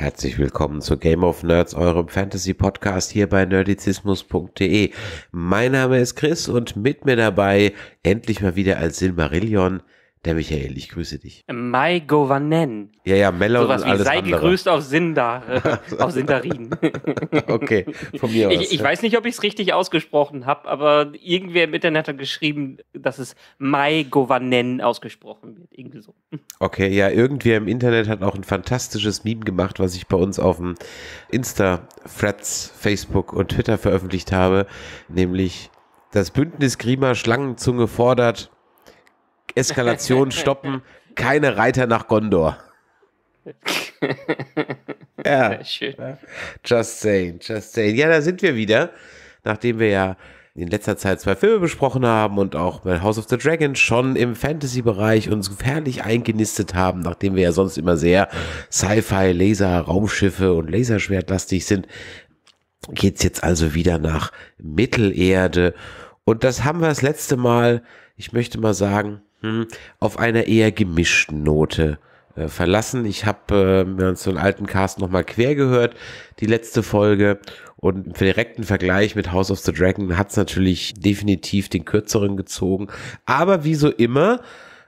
Herzlich willkommen zu Game of Nerds, eurem Fantasy-Podcast hier bei nerdizismus.de. Mein Name ist Chris und mit mir dabei endlich mal wieder als Silmarillion der Michael, ich grüße dich. Mai Govanen. Ja, ja, Mellow und alles sei andere. gegrüßt auf Sindar, äh, auf Sindarin. okay, von mir aus. Ich, ich weiß nicht, ob ich es richtig ausgesprochen habe, aber irgendwer im Internet hat geschrieben, dass es Mai Govanen ausgesprochen wird. Irgendwie so. Okay, ja, irgendwer im Internet hat auch ein fantastisches Meme gemacht, was ich bei uns auf dem Insta, Freds, Facebook und Twitter veröffentlicht habe, nämlich das Bündnis Grima Schlangenzunge fordert Eskalation stoppen, keine Reiter nach Gondor. ja. Schön. Just saying, just saying. Ja, da sind wir wieder, nachdem wir ja in letzter Zeit zwei Filme besprochen haben und auch bei House of the Dragon schon im Fantasy-Bereich uns herrlich eingenistet haben, nachdem wir ja sonst immer sehr Sci-Fi, Laser, Raumschiffe und Laserschwertlastig sind, geht es jetzt also wieder nach Mittelerde. Und das haben wir das letzte Mal, ich möchte mal sagen, hm, auf einer eher gemischten Note äh, verlassen. Ich habe äh, mir uns so einen alten Cast nochmal quer gehört, die letzte Folge. Und im direkten Vergleich mit House of the Dragon hat es natürlich definitiv den kürzeren gezogen. Aber wie so immer,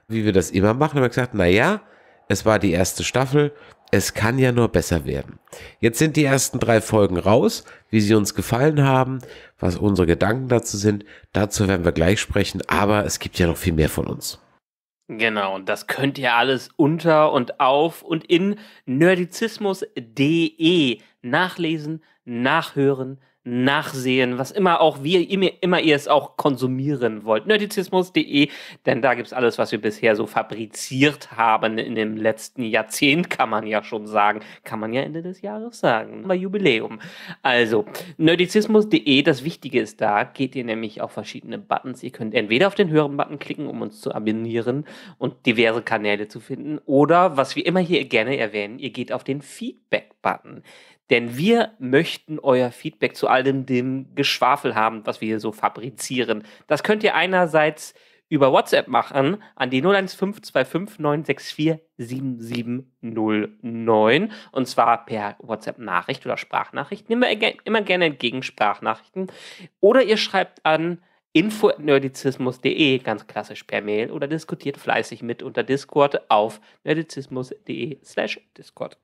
wie wir das immer machen, haben wir gesagt, naja, es war die erste Staffel, es kann ja nur besser werden. Jetzt sind die ersten drei Folgen raus, wie sie uns gefallen haben, was unsere Gedanken dazu sind. Dazu werden wir gleich sprechen, aber es gibt ja noch viel mehr von uns. Genau, und das könnt ihr alles unter und auf und in nerdizismus.de nachlesen, nachhören, nachsehen, was immer auch wir immer ihr es auch konsumieren wollt. Nerdizismus.de, denn da gibt's alles, was wir bisher so fabriziert haben in dem letzten Jahrzehnt, kann man ja schon sagen. Kann man ja Ende des Jahres sagen. Bei Jubiläum. Also, nerdizismus.de, das Wichtige ist da, geht ihr nämlich auf verschiedene Buttons. Ihr könnt entweder auf den höheren Button klicken, um uns zu abonnieren und diverse Kanäle zu finden, oder was wir immer hier gerne erwähnen, ihr geht auf den Feedback-Button. Denn wir möchten euer Feedback zu all dem, dem Geschwafel haben, was wir hier so fabrizieren. Das könnt ihr einerseits über WhatsApp machen an die 015259647709 und zwar per WhatsApp-Nachricht oder Sprachnachricht. Nehmen wir immer gerne entgegen Sprachnachrichten. Oder ihr schreibt an info.nerdizismus.de, ganz klassisch per Mail, oder diskutiert fleißig mit unter Discord auf nerdizismus.de slash Discord.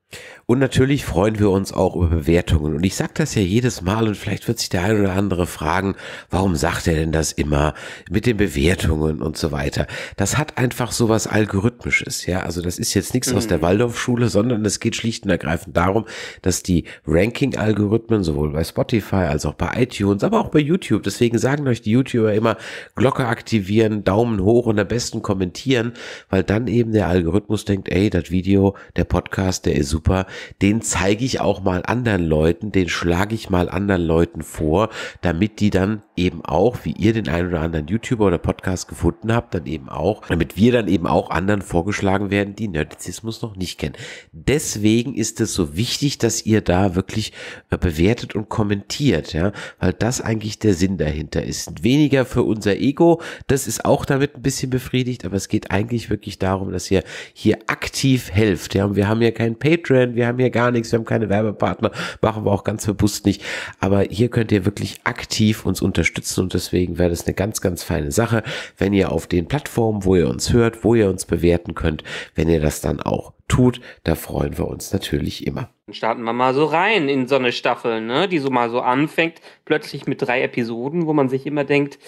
Und natürlich freuen wir uns auch über Bewertungen. Und ich sage das ja jedes Mal und vielleicht wird sich der ein oder andere fragen, warum sagt er denn das immer mit den Bewertungen und so weiter. Das hat einfach so was Algorithmisches, ja. Also das ist jetzt nichts mhm. aus der mhm. Waldorfschule, sondern es geht schlicht und ergreifend darum, dass die Ranking-Algorithmen sowohl bei Spotify als auch bei iTunes, aber auch bei YouTube, deswegen sagen euch die YouTube YouTuber immer Glocke aktivieren, Daumen hoch und am besten kommentieren, weil dann eben der Algorithmus denkt, ey, das Video, der Podcast, der ist super, den zeige ich auch mal anderen Leuten, den schlage ich mal anderen Leuten vor, damit die dann eben auch, wie ihr den einen oder anderen YouTuber oder Podcast gefunden habt, dann eben auch, damit wir dann eben auch anderen vorgeschlagen werden, die Nerdizismus noch nicht kennen. Deswegen ist es so wichtig, dass ihr da wirklich äh, bewertet und kommentiert, ja, weil das eigentlich der Sinn dahinter ist. Weniger weniger für unser Ego. Das ist auch damit ein bisschen befriedigt, aber es geht eigentlich wirklich darum, dass ihr hier aktiv helft. Ja, und wir haben hier keinen Patreon, wir haben hier gar nichts, wir haben keine Werbepartner, machen wir auch ganz bewusst nicht. Aber hier könnt ihr wirklich aktiv uns unterstützen und deswegen wäre das eine ganz, ganz feine Sache, wenn ihr auf den Plattformen, wo ihr uns hört, wo ihr uns bewerten könnt, wenn ihr das dann auch tut, da freuen wir uns natürlich immer starten wir mal so rein in so eine Staffel, ne? die so mal so anfängt, plötzlich mit drei Episoden, wo man sich immer denkt,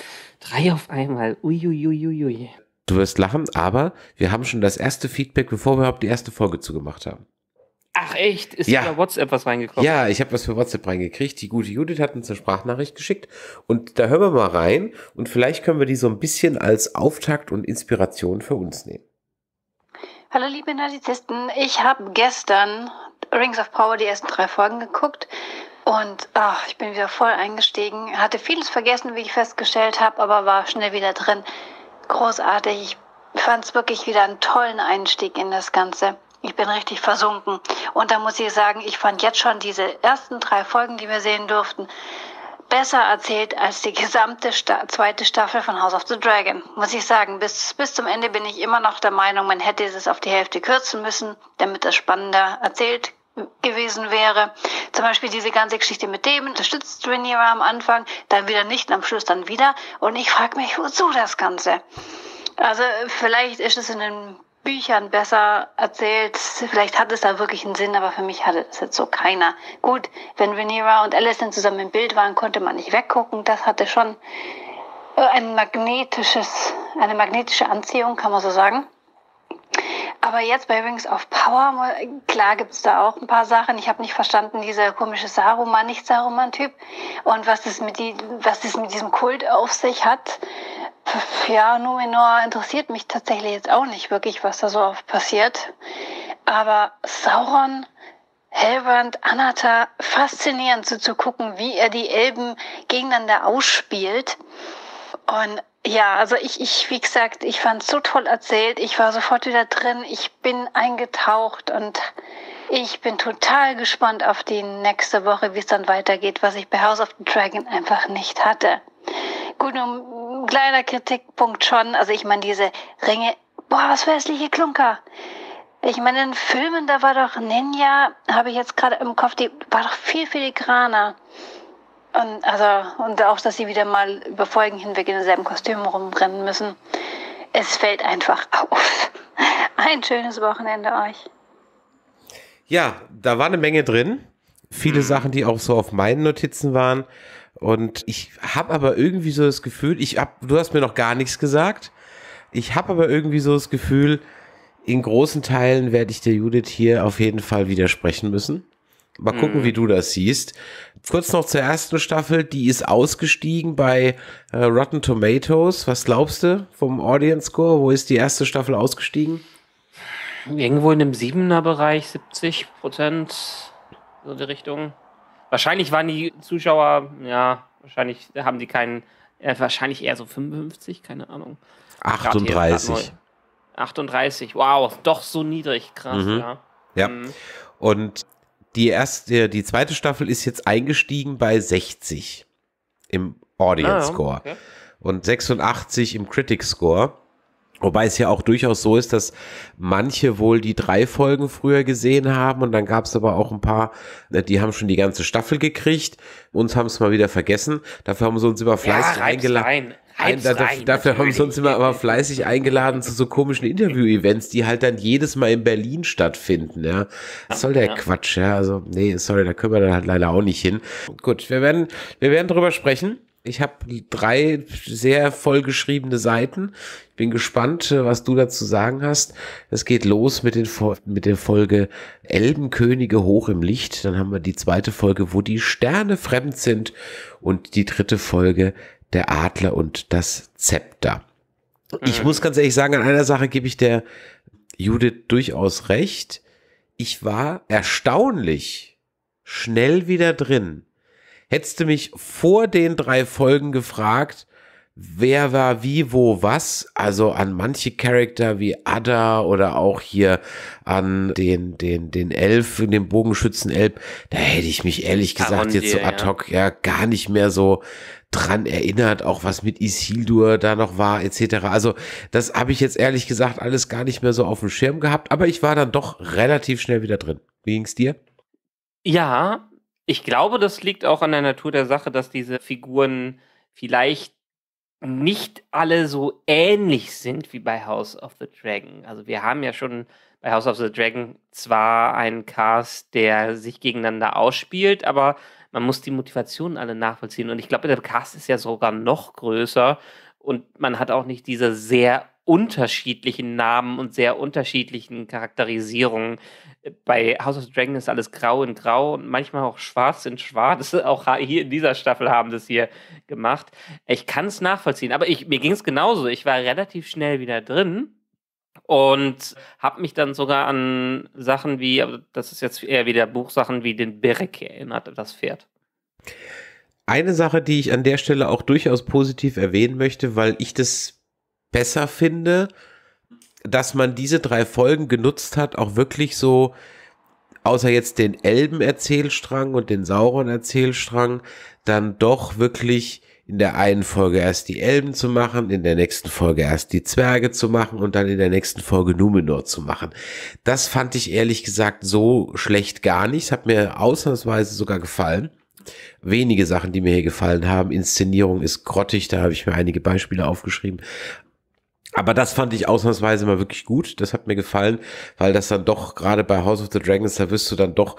drei auf einmal, uiuiuiui. Du wirst lachen, aber wir haben schon das erste Feedback, bevor wir überhaupt die erste Folge zugemacht haben. Ach echt? Ist ja. über WhatsApp was reingekommen? Ja, ich habe was für WhatsApp reingekriegt. Die gute Judith hat uns eine Sprachnachricht geschickt und da hören wir mal rein und vielleicht können wir die so ein bisschen als Auftakt und Inspiration für uns nehmen. Hallo liebe Narzissten, ich habe gestern Rings of Power die ersten drei Folgen geguckt und ach, ich bin wieder voll eingestiegen. Hatte vieles vergessen, wie ich festgestellt habe, aber war schnell wieder drin. Großartig. Ich fand es wirklich wieder einen tollen Einstieg in das Ganze. Ich bin richtig versunken. Und da muss ich sagen, ich fand jetzt schon diese ersten drei Folgen, die wir sehen durften, besser erzählt als die gesamte Sta zweite Staffel von House of the Dragon. Muss ich sagen, bis, bis zum Ende bin ich immer noch der Meinung, man hätte es auf die Hälfte kürzen müssen, damit es spannender erzählt gewesen wäre. Zum Beispiel diese ganze Geschichte mit dem unterstützt Rhaenyra am Anfang, dann wieder nicht, und am Schluss dann wieder. Und ich frage mich, wozu das Ganze? Also vielleicht ist es in den Büchern besser erzählt. Vielleicht hat es da wirklich einen Sinn, aber für mich hatte es jetzt so keiner. Gut, wenn Rhaenyra und Alicent zusammen im Bild waren, konnte man nicht weggucken. Das hatte schon äh, ein magnetisches, eine magnetische Anziehung, kann man so sagen. Aber jetzt bei Rings of Power, klar gibt's da auch ein paar Sachen. Ich habe nicht verstanden, dieser komische Saruman, nicht Saruman-Typ und was das, mit die, was das mit diesem Kult auf sich hat. Ja, Numenor interessiert mich tatsächlich jetzt auch nicht wirklich, was da so oft passiert. Aber Sauron, Helbrand, Anata, faszinierend so zu gucken, wie er die Elben gegeneinander ausspielt. Und ja, also ich, ich wie gesagt, ich fand es so toll erzählt. Ich war sofort wieder drin. Ich bin eingetaucht und ich bin total gespannt auf die nächste Woche, wie es dann weitergeht, was ich bei House of the Dragon einfach nicht hatte. Gut, nur ein kleiner Kritikpunkt schon. Also ich meine, diese Ringe, boah, was für hässliche Klunker. Ich meine, in Filmen, da war doch Ninja, habe ich jetzt gerade im Kopf, die war doch viel filigraner. Und, also, und auch, dass sie wieder mal über Folgen hinweg in denselben Kostümen rumrennen müssen. Es fällt einfach auf. Ein schönes Wochenende euch. Ja, da war eine Menge drin. Viele mhm. Sachen, die auch so auf meinen Notizen waren. Und ich habe aber irgendwie so das Gefühl, ich hab, du hast mir noch gar nichts gesagt. Ich habe aber irgendwie so das Gefühl, in großen Teilen werde ich der Judith hier auf jeden Fall widersprechen müssen. Mal gucken, mhm. wie du das siehst. Kurz noch zur ersten Staffel, die ist ausgestiegen bei äh, Rotten Tomatoes. Was glaubst du vom Audience Score? Wo ist die erste Staffel ausgestiegen? Irgendwo in dem siebener Bereich, 70 Prozent, so die Richtung. Wahrscheinlich waren die Zuschauer, ja, wahrscheinlich haben die keinen, äh, wahrscheinlich eher so 55, keine Ahnung. 38. 38, wow, doch so niedrig, krass, mhm. ja. Ja. Mhm. Und die erste, die zweite Staffel ist jetzt eingestiegen bei 60 im Audience ah, Score ah, okay. und 86 im Critic Score. Wobei es ja auch durchaus so ist, dass manche wohl die drei Folgen früher gesehen haben und dann gab es aber auch ein paar, äh, die haben schon die ganze Staffel gekriegt. Uns haben es mal wieder vergessen. Dafür haben sie uns immer fleißig ja, eingeladen. Ein, da, rein, dafür haben sie uns immer aber fleißig eingeladen zu so komischen Interview-Events, die halt dann jedes Mal in Berlin stattfinden, ja. Was soll der ja. Quatsch, ja. Also, nee, sorry, da können wir dann halt leider auch nicht hin. Gut, wir werden, wir werden drüber sprechen. Ich habe drei sehr vollgeschriebene Seiten. Ich bin gespannt, äh, was du dazu sagen hast. Es geht los mit, den, mit der Folge Elbenkönige hoch im Licht. Dann haben wir die zweite Folge, wo die Sterne fremd sind. Und die dritte Folge, der Adler und das Zepter. Ich mhm. muss ganz ehrlich sagen, an einer Sache gebe ich der Judith durchaus recht. Ich war erstaunlich schnell wieder drin. Hättest du mich vor den drei Folgen gefragt, wer war wie, wo, was, also an manche Charakter wie Ada oder auch hier an den, den, den Elf, den Bogenschützen Elb, da hätte ich mich ehrlich gesagt jetzt so ad hoc ja gar nicht mehr so dran erinnert, auch was mit Isildur da noch war, etc. Also das habe ich jetzt ehrlich gesagt alles gar nicht mehr so auf dem Schirm gehabt, aber ich war dann doch relativ schnell wieder drin. Wie ging es dir? Ja, ich glaube, das liegt auch an der Natur der Sache, dass diese Figuren vielleicht nicht alle so ähnlich sind wie bei House of the Dragon. Also wir haben ja schon bei House of the Dragon zwar einen Cast, der sich gegeneinander ausspielt, aber man muss die Motivation alle nachvollziehen. Und ich glaube, der Cast ist ja sogar noch größer und man hat auch nicht diese sehr unterschiedlichen Namen und sehr unterschiedlichen Charakterisierungen. Bei House of the Dragon ist alles grau in grau und manchmal auch schwarz in schwarz. Auch hier in dieser Staffel haben das hier gemacht. Ich kann es nachvollziehen, aber ich, mir ging es genauso. Ich war relativ schnell wieder drin und habe mich dann sogar an Sachen wie, das ist jetzt eher wieder Buchsachen wie den Berek erinnert, das Pferd. Eine Sache, die ich an der Stelle auch durchaus positiv erwähnen möchte, weil ich das besser finde, dass man diese drei Folgen genutzt hat, auch wirklich so, außer jetzt den Elben-Erzählstrang und den Sauron-Erzählstrang, dann doch wirklich in der einen Folge erst die Elben zu machen, in der nächsten Folge erst die Zwerge zu machen und dann in der nächsten Folge Numenor zu machen. Das fand ich ehrlich gesagt so schlecht gar nicht. Es hat mir ausnahmsweise sogar gefallen. Wenige Sachen, die mir hier gefallen haben. Inszenierung ist grottig, da habe ich mir einige Beispiele aufgeschrieben. Aber das fand ich ausnahmsweise mal wirklich gut. Das hat mir gefallen, weil das dann doch gerade bei House of the Dragons, da wirst du dann doch,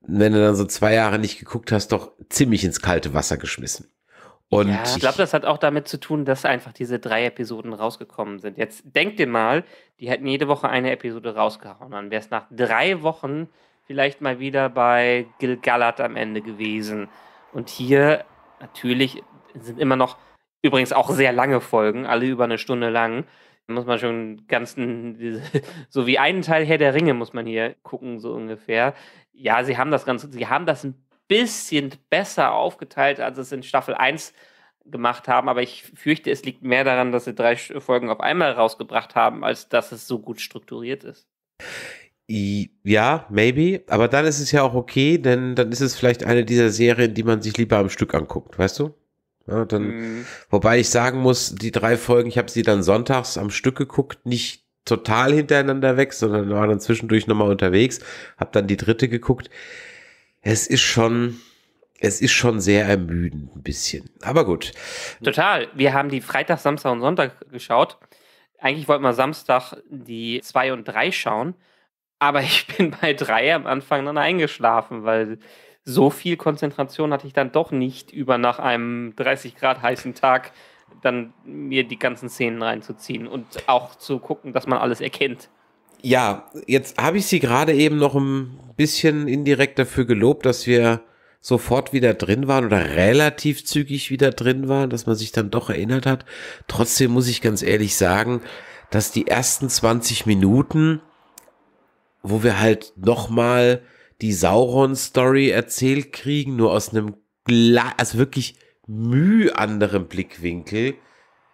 wenn du dann so zwei Jahre nicht geguckt hast, doch ziemlich ins kalte Wasser geschmissen. Und ja, ich glaube, das hat auch damit zu tun, dass einfach diese drei Episoden rausgekommen sind. Jetzt denk dir mal, die hätten jede Woche eine Episode rausgehauen. Dann wäre es nach drei Wochen vielleicht mal wieder bei Gil Gilgalad am Ende gewesen. Und hier natürlich sind immer noch Übrigens auch sehr lange Folgen, alle über eine Stunde lang. Da muss man schon ganzen, so wie einen Teil Herr der Ringe muss man hier gucken, so ungefähr. Ja, sie haben das Ganze, sie haben das ein bisschen besser aufgeteilt, als es in Staffel 1 gemacht haben, aber ich fürchte, es liegt mehr daran, dass sie drei Folgen auf einmal rausgebracht haben, als dass es so gut strukturiert ist. Ja, maybe. Aber dann ist es ja auch okay, denn dann ist es vielleicht eine dieser Serien, die man sich lieber am Stück anguckt, weißt du? Ja, ne, dann, mhm. Wobei ich sagen muss, die drei Folgen, ich habe sie dann sonntags am Stück geguckt, nicht total hintereinander weg, sondern war dann zwischendurch nochmal unterwegs, habe dann die dritte geguckt. Es ist schon, es ist schon sehr ermüdend ein bisschen. Aber gut. Total. Wir haben die Freitag, Samstag und Sonntag geschaut. Eigentlich wollten wir Samstag die zwei und drei schauen, aber ich bin bei drei am Anfang dann eingeschlafen, weil so viel Konzentration hatte ich dann doch nicht über nach einem 30 Grad heißen Tag dann mir die ganzen Szenen reinzuziehen und auch zu gucken, dass man alles erkennt. Ja, jetzt habe ich sie gerade eben noch ein bisschen indirekt dafür gelobt, dass wir sofort wieder drin waren oder relativ zügig wieder drin waren, dass man sich dann doch erinnert hat. Trotzdem muss ich ganz ehrlich sagen, dass die ersten 20 Minuten, wo wir halt nochmal mal die Sauron-Story erzählt kriegen, nur aus einem, also wirklich müh anderen Blickwinkel.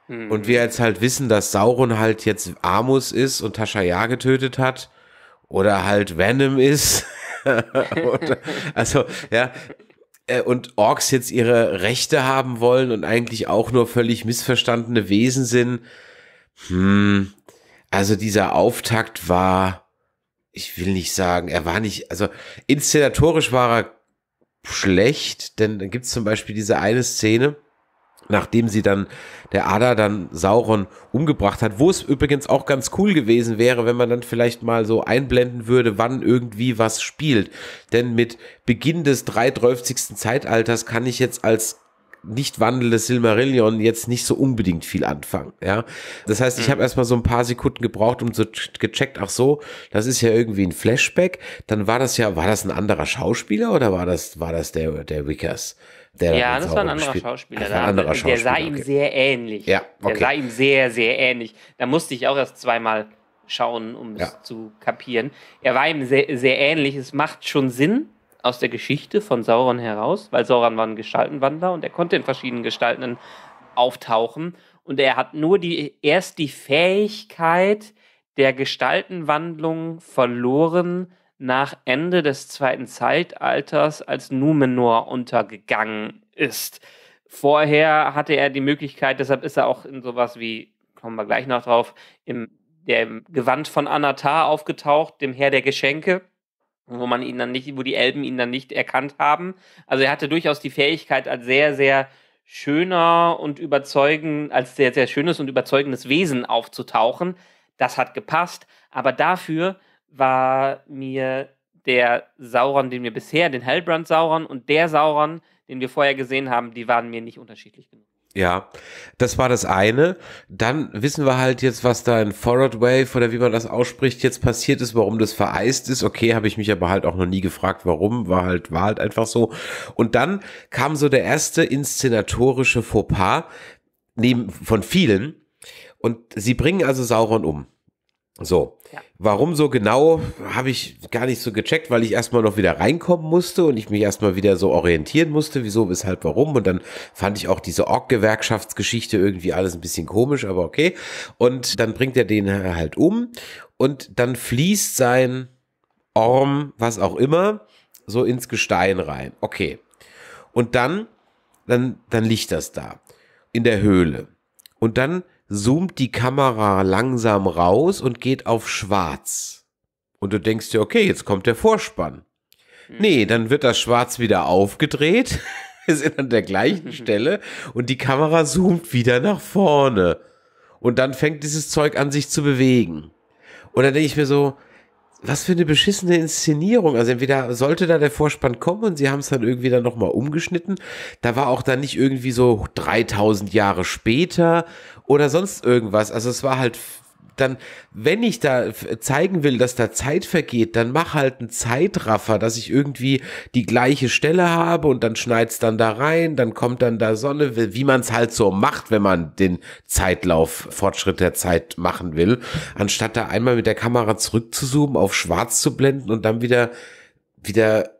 Mhm. Und wir jetzt halt wissen, dass Sauron halt jetzt Amus ist und Tasha getötet hat oder halt Venom ist. und, also, ja. Äh, und Orks jetzt ihre Rechte haben wollen und eigentlich auch nur völlig missverstandene Wesen sind. Hm. Also dieser Auftakt war ich will nicht sagen, er war nicht, also inszenatorisch war er schlecht, denn dann gibt es zum Beispiel diese eine Szene, nachdem sie dann der Ada dann Sauron umgebracht hat, wo es übrigens auch ganz cool gewesen wäre, wenn man dann vielleicht mal so einblenden würde, wann irgendwie was spielt. Denn mit Beginn des 330. Zeitalters kann ich jetzt als nicht wandelnde Silmarillion jetzt nicht so unbedingt viel anfangen. Ja, das heißt, ich mhm. habe erstmal so ein paar Sekunden gebraucht, um so gecheckt, ach so, das ist ja irgendwie ein Flashback. Dann war das ja, war das ein anderer Schauspieler oder war das, war das der, der Wickers? Der ja, das war ein anderer gespielt. Schauspieler. Ein anderer Schauspieler. Der sah okay. ihm sehr ähnlich. Ja, okay. Der sah ihm sehr, sehr ähnlich. Da musste ich auch erst zweimal schauen, um ja. es zu kapieren. Er war ihm sehr, sehr ähnlich. Es macht schon Sinn, aus der Geschichte von Sauron heraus, weil Sauron war ein Gestaltenwandler und er konnte in verschiedenen Gestalten auftauchen und er hat nur die erst die Fähigkeit der Gestaltenwandlung verloren nach Ende des zweiten Zeitalters, als Numenor untergegangen ist. Vorher hatte er die Möglichkeit, deshalb ist er auch in sowas wie, kommen wir gleich noch drauf, im, im Gewand von Anatar aufgetaucht, dem Herr der Geschenke wo man ihn dann nicht, wo die Elben ihn dann nicht erkannt haben. Also er hatte durchaus die Fähigkeit, als sehr, sehr schöner und überzeugend, als sehr, sehr schönes und überzeugendes Wesen aufzutauchen. Das hat gepasst. Aber dafür war mir der Sauron, den wir bisher, den Hellbrand-Sauron und der Sauron, den wir vorher gesehen haben, die waren mir nicht unterschiedlich genug. Ja, das war das eine. Dann wissen wir halt jetzt, was da in Forward Wave oder wie man das ausspricht, jetzt passiert ist, warum das vereist ist. Okay, habe ich mich aber halt auch noch nie gefragt, warum. War halt, war halt einfach so. Und dann kam so der erste inszenatorische Fauxpas neben, von vielen. Und sie bringen also Sauron um. So, ja. warum so genau, habe ich gar nicht so gecheckt, weil ich erstmal noch wieder reinkommen musste und ich mich erstmal wieder so orientieren musste, wieso, weshalb, warum. Und dann fand ich auch diese Org-Gewerkschaftsgeschichte irgendwie alles ein bisschen komisch, aber okay. Und dann bringt er den halt um und dann fließt sein Orm, was auch immer, so ins Gestein rein. Okay. Und dann, dann, dann liegt das da in der Höhle. Und dann zoomt die Kamera langsam raus und geht auf schwarz. Und du denkst dir, okay, jetzt kommt der Vorspann. Mhm. Nee, dann wird das Schwarz wieder aufgedreht, Wir sind an der gleichen Stelle und die Kamera zoomt wieder nach vorne. Und dann fängt dieses Zeug an, sich zu bewegen. Und dann denke ich mir so, was für eine beschissene Inszenierung. Also entweder sollte da der Vorspann kommen und sie haben es dann irgendwie dann nochmal umgeschnitten. Da war auch dann nicht irgendwie so 3000 Jahre später oder sonst irgendwas. Also es war halt dann, wenn ich da zeigen will, dass da Zeit vergeht, dann mach halt einen Zeitraffer, dass ich irgendwie die gleiche Stelle habe und dann schneid's dann da rein, dann kommt dann da Sonne, wie man es halt so macht, wenn man den Zeitlauf, Fortschritt der Zeit machen will, anstatt da einmal mit der Kamera zurückzuzoomen, auf schwarz zu blenden und dann wieder, wieder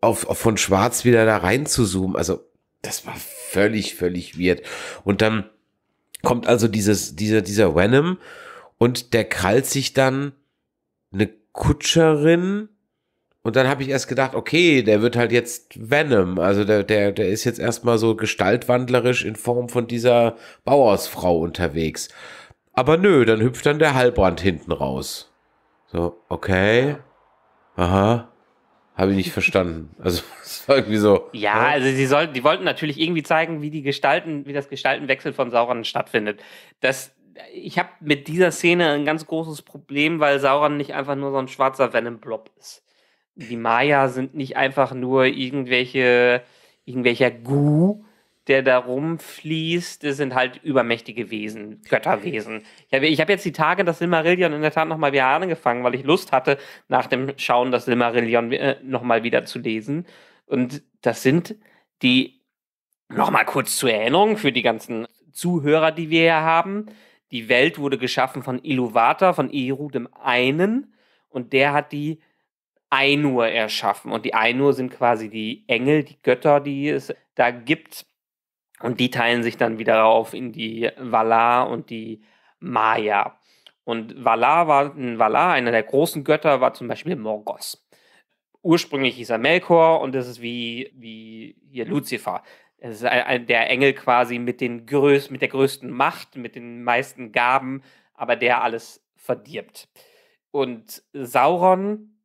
auf, auf von schwarz wieder da rein zu zoomen. Also, das war völlig, völlig weird. Und dann kommt also dieses, dieser, dieser Venom und der krallt sich dann eine Kutscherin. Und dann habe ich erst gedacht, okay, der wird halt jetzt Venom. Also der, der, der ist jetzt erstmal so gestaltwandlerisch in Form von dieser Bauersfrau unterwegs. Aber nö, dann hüpft dann der Halbrand hinten raus. So, okay. Aha. Habe ich nicht verstanden. Also es war irgendwie so. Ja, ja, also sie sollten, die wollten natürlich irgendwie zeigen, wie die Gestalten, wie das Gestaltenwechsel von Sauron stattfindet. Das ich habe mit dieser Szene ein ganz großes Problem, weil Sauron nicht einfach nur so ein schwarzer Venom-Blob ist. Die Maya sind nicht einfach nur irgendwelche, irgendwelcher Goo, der da rumfließt. Das sind halt übermächtige Wesen, Götterwesen. Ich habe hab jetzt die Tage das Silmarillion in der Tat nochmal wieder angefangen, weil ich Lust hatte, nach dem Schauen das Silmarillion äh, nochmal wieder zu lesen. Und das sind die, nochmal kurz zur Erinnerung für die ganzen Zuhörer, die wir hier haben, die Welt wurde geschaffen von Iluvata, von Eru dem einen, und der hat die Ainur erschaffen. Und die Ainur sind quasi die Engel, die Götter, die es da gibt. Und die teilen sich dann wieder auf in die Valar und die Maya. Und Valar war ein Valar, einer der großen Götter, war zum Beispiel Morgoth. Ursprünglich hieß er Melkor und das ist wie, wie hier Lucifer es ist ein, ein, der Engel quasi mit, den größ, mit der größten Macht, mit den meisten Gaben, aber der alles verdirbt. Und Sauron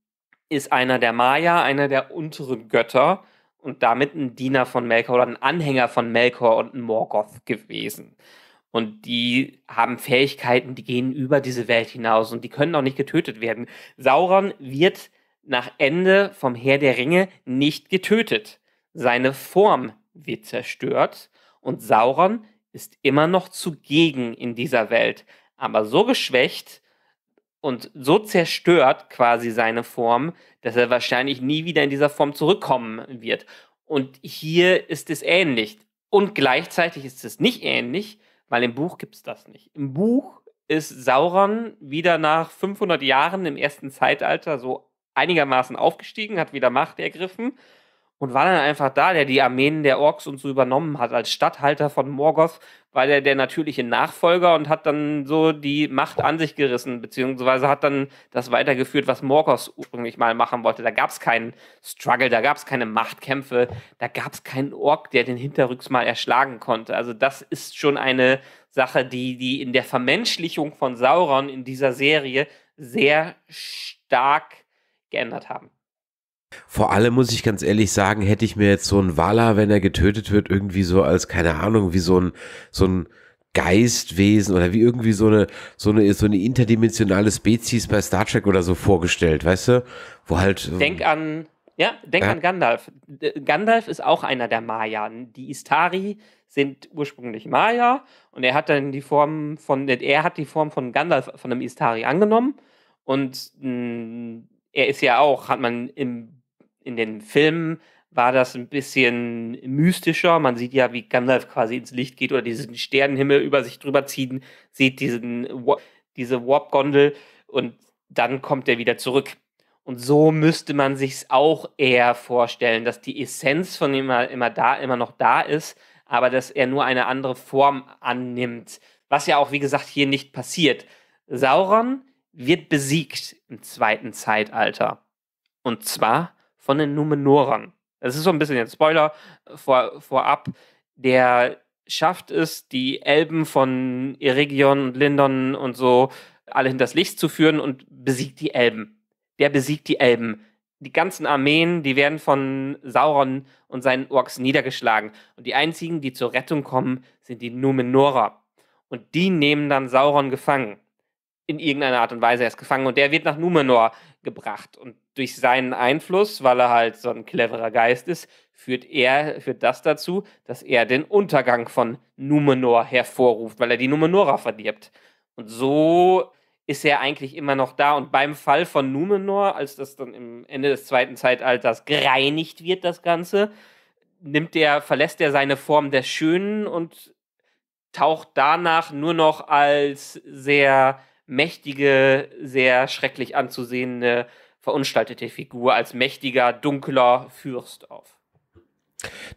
ist einer der Maya, einer der unteren Götter und damit ein Diener von Melkor oder ein Anhänger von Melkor und Morgoth gewesen. Und die haben Fähigkeiten, die gehen über diese Welt hinaus und die können auch nicht getötet werden. Sauron wird nach Ende vom Herr der Ringe nicht getötet. Seine Form wird zerstört und Sauron ist immer noch zugegen in dieser Welt, aber so geschwächt und so zerstört quasi seine Form, dass er wahrscheinlich nie wieder in dieser Form zurückkommen wird. Und hier ist es ähnlich. Und gleichzeitig ist es nicht ähnlich, weil im Buch gibt es das nicht. Im Buch ist Sauron wieder nach 500 Jahren im ersten Zeitalter so einigermaßen aufgestiegen, hat wieder Macht ergriffen und war dann einfach da, der die Armeen der Orks und so übernommen hat als Statthalter von Morgoth, war der der natürliche Nachfolger und hat dann so die Macht an sich gerissen, beziehungsweise hat dann das weitergeführt, was Morgoth ursprünglich mal machen wollte. Da gab es keinen Struggle, da gab es keine Machtkämpfe, da gab es keinen Ork, der den hinterrücks mal erschlagen konnte. Also das ist schon eine Sache, die, die in der Vermenschlichung von Sauron in dieser Serie sehr stark geändert haben. Vor allem muss ich ganz ehrlich sagen, hätte ich mir jetzt so einen Wala, wenn er getötet wird, irgendwie so als, keine Ahnung, wie so ein, so ein Geistwesen oder wie irgendwie so eine, so eine, so eine interdimensionale Spezies bei Star Trek oder so vorgestellt, weißt du? Wo halt. Ähm, denk an, ja, denk äh? an Gandalf. Gandalf ist auch einer der Maya. Die Istari sind ursprünglich Maya und er hat dann die Form von, er hat die Form von Gandalf, von einem Istari angenommen und mh, mm, er ist ja auch, hat man im in den Filmen war das ein bisschen mystischer. Man sieht ja, wie Gandalf quasi ins Licht geht oder diesen Sternenhimmel über sich drüber ziehen, sieht diesen, diese Warp-Gondel und dann kommt er wieder zurück. Und so müsste man sich es auch eher vorstellen, dass die Essenz von ihm immer, immer da, immer noch da ist, aber dass er nur eine andere Form annimmt. Was ja auch, wie gesagt, hier nicht passiert. Sauron wird besiegt im zweiten Zeitalter. Und zwar von den Numenorern. Das ist so ein bisschen ein Spoiler äh, vor, vorab. Der schafft es, die Elben von Eregion und Lindon und so alle hinters Licht zu führen und besiegt die Elben. Der besiegt die Elben. Die ganzen Armeen, die werden von Sauron und seinen Orks niedergeschlagen. Und die einzigen, die zur Rettung kommen, sind die Numenorer. Und die nehmen dann Sauron gefangen. In irgendeiner Art und Weise erst gefangen. Und der wird nach Numenor gebracht. Und durch seinen Einfluss, weil er halt so ein cleverer Geist ist, führt er, führt das dazu, dass er den Untergang von Numenor hervorruft, weil er die Numenora verdirbt. Und so ist er eigentlich immer noch da. Und beim Fall von Numenor, als das dann im Ende des zweiten Zeitalters gereinigt wird, das Ganze, nimmt er, verlässt er seine Form der Schönen und taucht danach nur noch als sehr mächtige, sehr schrecklich anzusehende verunstaltete Figur als mächtiger, dunkler Fürst auf.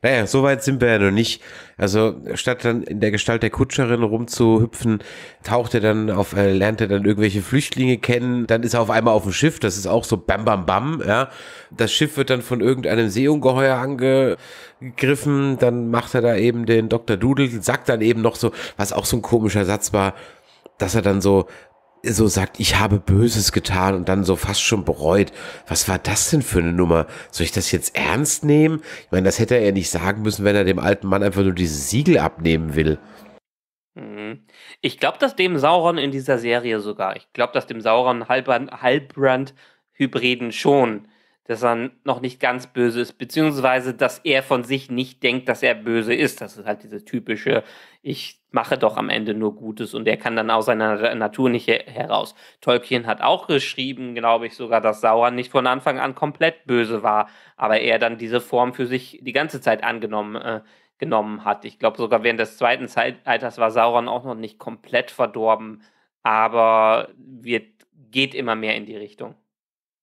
Naja, so weit sind wir ja noch nicht. Also statt dann in der Gestalt der Kutscherin rumzuhüpfen, taucht er dann auf, äh, lernt er dann irgendwelche Flüchtlinge kennen, dann ist er auf einmal auf dem Schiff, das ist auch so bam bam bam, ja. Das Schiff wird dann von irgendeinem Seeungeheuer angegriffen, dann macht er da eben den Dr. Doodle, sagt dann eben noch so, was auch so ein komischer Satz war, dass er dann so, so sagt, ich habe Böses getan und dann so fast schon bereut. Was war das denn für eine Nummer? Soll ich das jetzt ernst nehmen? Ich meine, das hätte er ja nicht sagen müssen, wenn er dem alten Mann einfach nur dieses Siegel abnehmen will. Hm. Ich glaube, dass dem Sauron in dieser Serie sogar, ich glaube, dass dem Sauron Halbrand, Halbrand Hybriden schon, dass er noch nicht ganz böse ist, beziehungsweise dass er von sich nicht denkt, dass er böse ist. Das ist halt diese typische ich mache doch am Ende nur Gutes und er kann dann aus seiner Natur nicht her heraus. Tolkien hat auch geschrieben, glaube ich sogar, dass Sauron nicht von Anfang an komplett böse war, aber er dann diese Form für sich die ganze Zeit angenommen äh, genommen hat. Ich glaube sogar während des zweiten Zeitalters war Sauron auch noch nicht komplett verdorben, aber wird, geht immer mehr in die Richtung.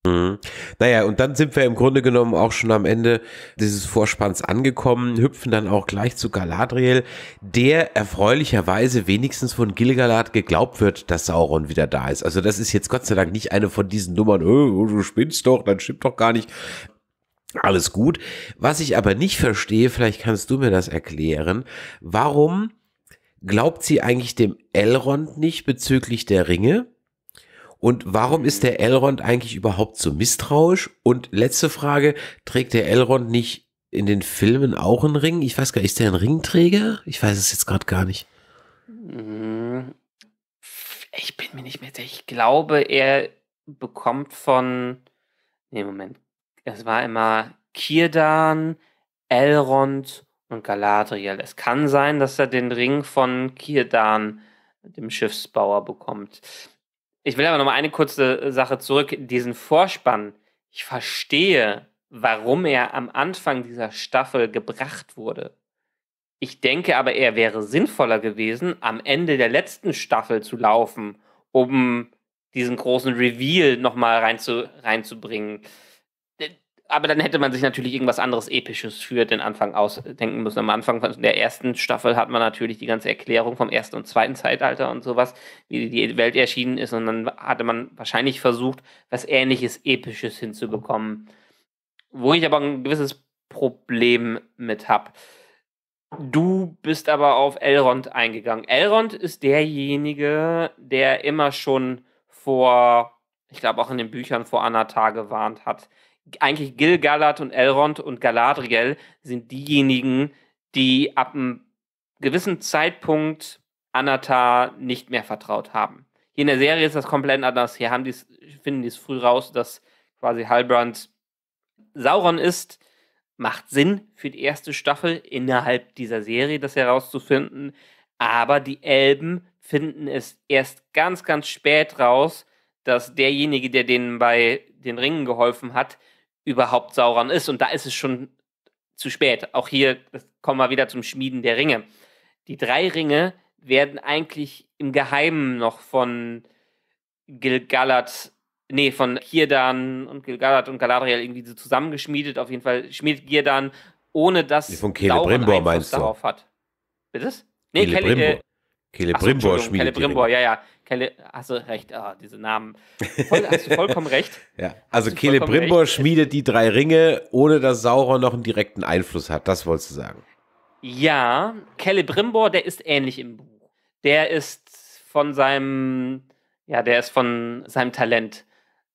Mhm. Naja, und dann sind wir im Grunde genommen auch schon am Ende dieses Vorspanns angekommen, hüpfen dann auch gleich zu Galadriel, der erfreulicherweise wenigstens von Gilgalad geglaubt wird, dass Sauron wieder da ist. Also das ist jetzt Gott sei Dank nicht eine von diesen Nummern, äh, oh, du spinnst doch, dann stimmt doch gar nicht. Alles gut. Was ich aber nicht verstehe, vielleicht kannst du mir das erklären, warum glaubt sie eigentlich dem Elrond nicht bezüglich der Ringe? Und warum ist der Elrond eigentlich überhaupt so misstrauisch? Und letzte Frage, trägt der Elrond nicht in den Filmen auch einen Ring? Ich weiß gar nicht, ist der ein Ringträger? Ich weiß es jetzt gerade gar nicht. Mhm. Ich bin mir nicht mehr sicher. Ich glaube, er bekommt von. Nee, Moment. Es war immer Kirdan, Elrond und Galadriel. Es kann sein, dass er den Ring von Kirdan, dem Schiffsbauer, bekommt. Ich will aber noch mal eine kurze äh, Sache zurück. Diesen Vorspann. Ich verstehe, warum er am Anfang dieser Staffel gebracht wurde. Ich denke aber, er wäre sinnvoller gewesen, am Ende der letzten Staffel zu laufen, um diesen großen Reveal noch mal reinzubringen aber dann hätte man sich natürlich irgendwas anderes Episches für den Anfang ausdenken müssen. Am Anfang von der ersten Staffel hat man natürlich die ganze Erklärung vom ersten und zweiten Zeitalter und sowas, wie die Welt erschienen ist. Und dann hatte man wahrscheinlich versucht, was ähnliches Episches hinzubekommen. Wo ich aber ein gewisses Problem mit habe. Du bist aber auf Elrond eingegangen. Elrond ist derjenige, der immer schon vor, ich glaube auch in den Büchern vor Anna gewarnt hat, eigentlich Gil-galad und Elrond und Galadriel sind diejenigen, die ab einem gewissen Zeitpunkt Anatar nicht mehr vertraut haben. Hier in der Serie ist das komplett anders. Hier haben die's, finden die es früh raus, dass quasi Halbrand Sauron ist. Macht Sinn für die erste Staffel innerhalb dieser Serie, das herauszufinden. Aber die Elben finden es erst ganz, ganz spät raus, dass derjenige, der denen bei den Ringen geholfen hat, überhaupt Sauron ist. Und da ist es schon zu spät. Auch hier kommen wir wieder zum Schmieden der Ringe. Die drei Ringe werden eigentlich im Geheimen noch von Gilgalad, nee, von Kirdan und Gilgalad und Galadriel irgendwie so zusammengeschmiedet. Auf jeden Fall schmiedet Girdan, ohne dass nee, von Celebrimbor meinst du? darauf hat. Bitte? Nee, Celebrimbor. Celebrimbor schmiedet. Celebrimbor, ja, ja. Kele, hast du recht, oh, diese Namen. Voll, hast du vollkommen recht. ja, also Celebrimbor schmiedet die drei Ringe, ohne dass Sauron noch einen direkten Einfluss hat. Das wolltest du sagen. Ja, Celebrimbor, der ist ähnlich im Buch. Der ist von seinem, ja, der ist von seinem Talent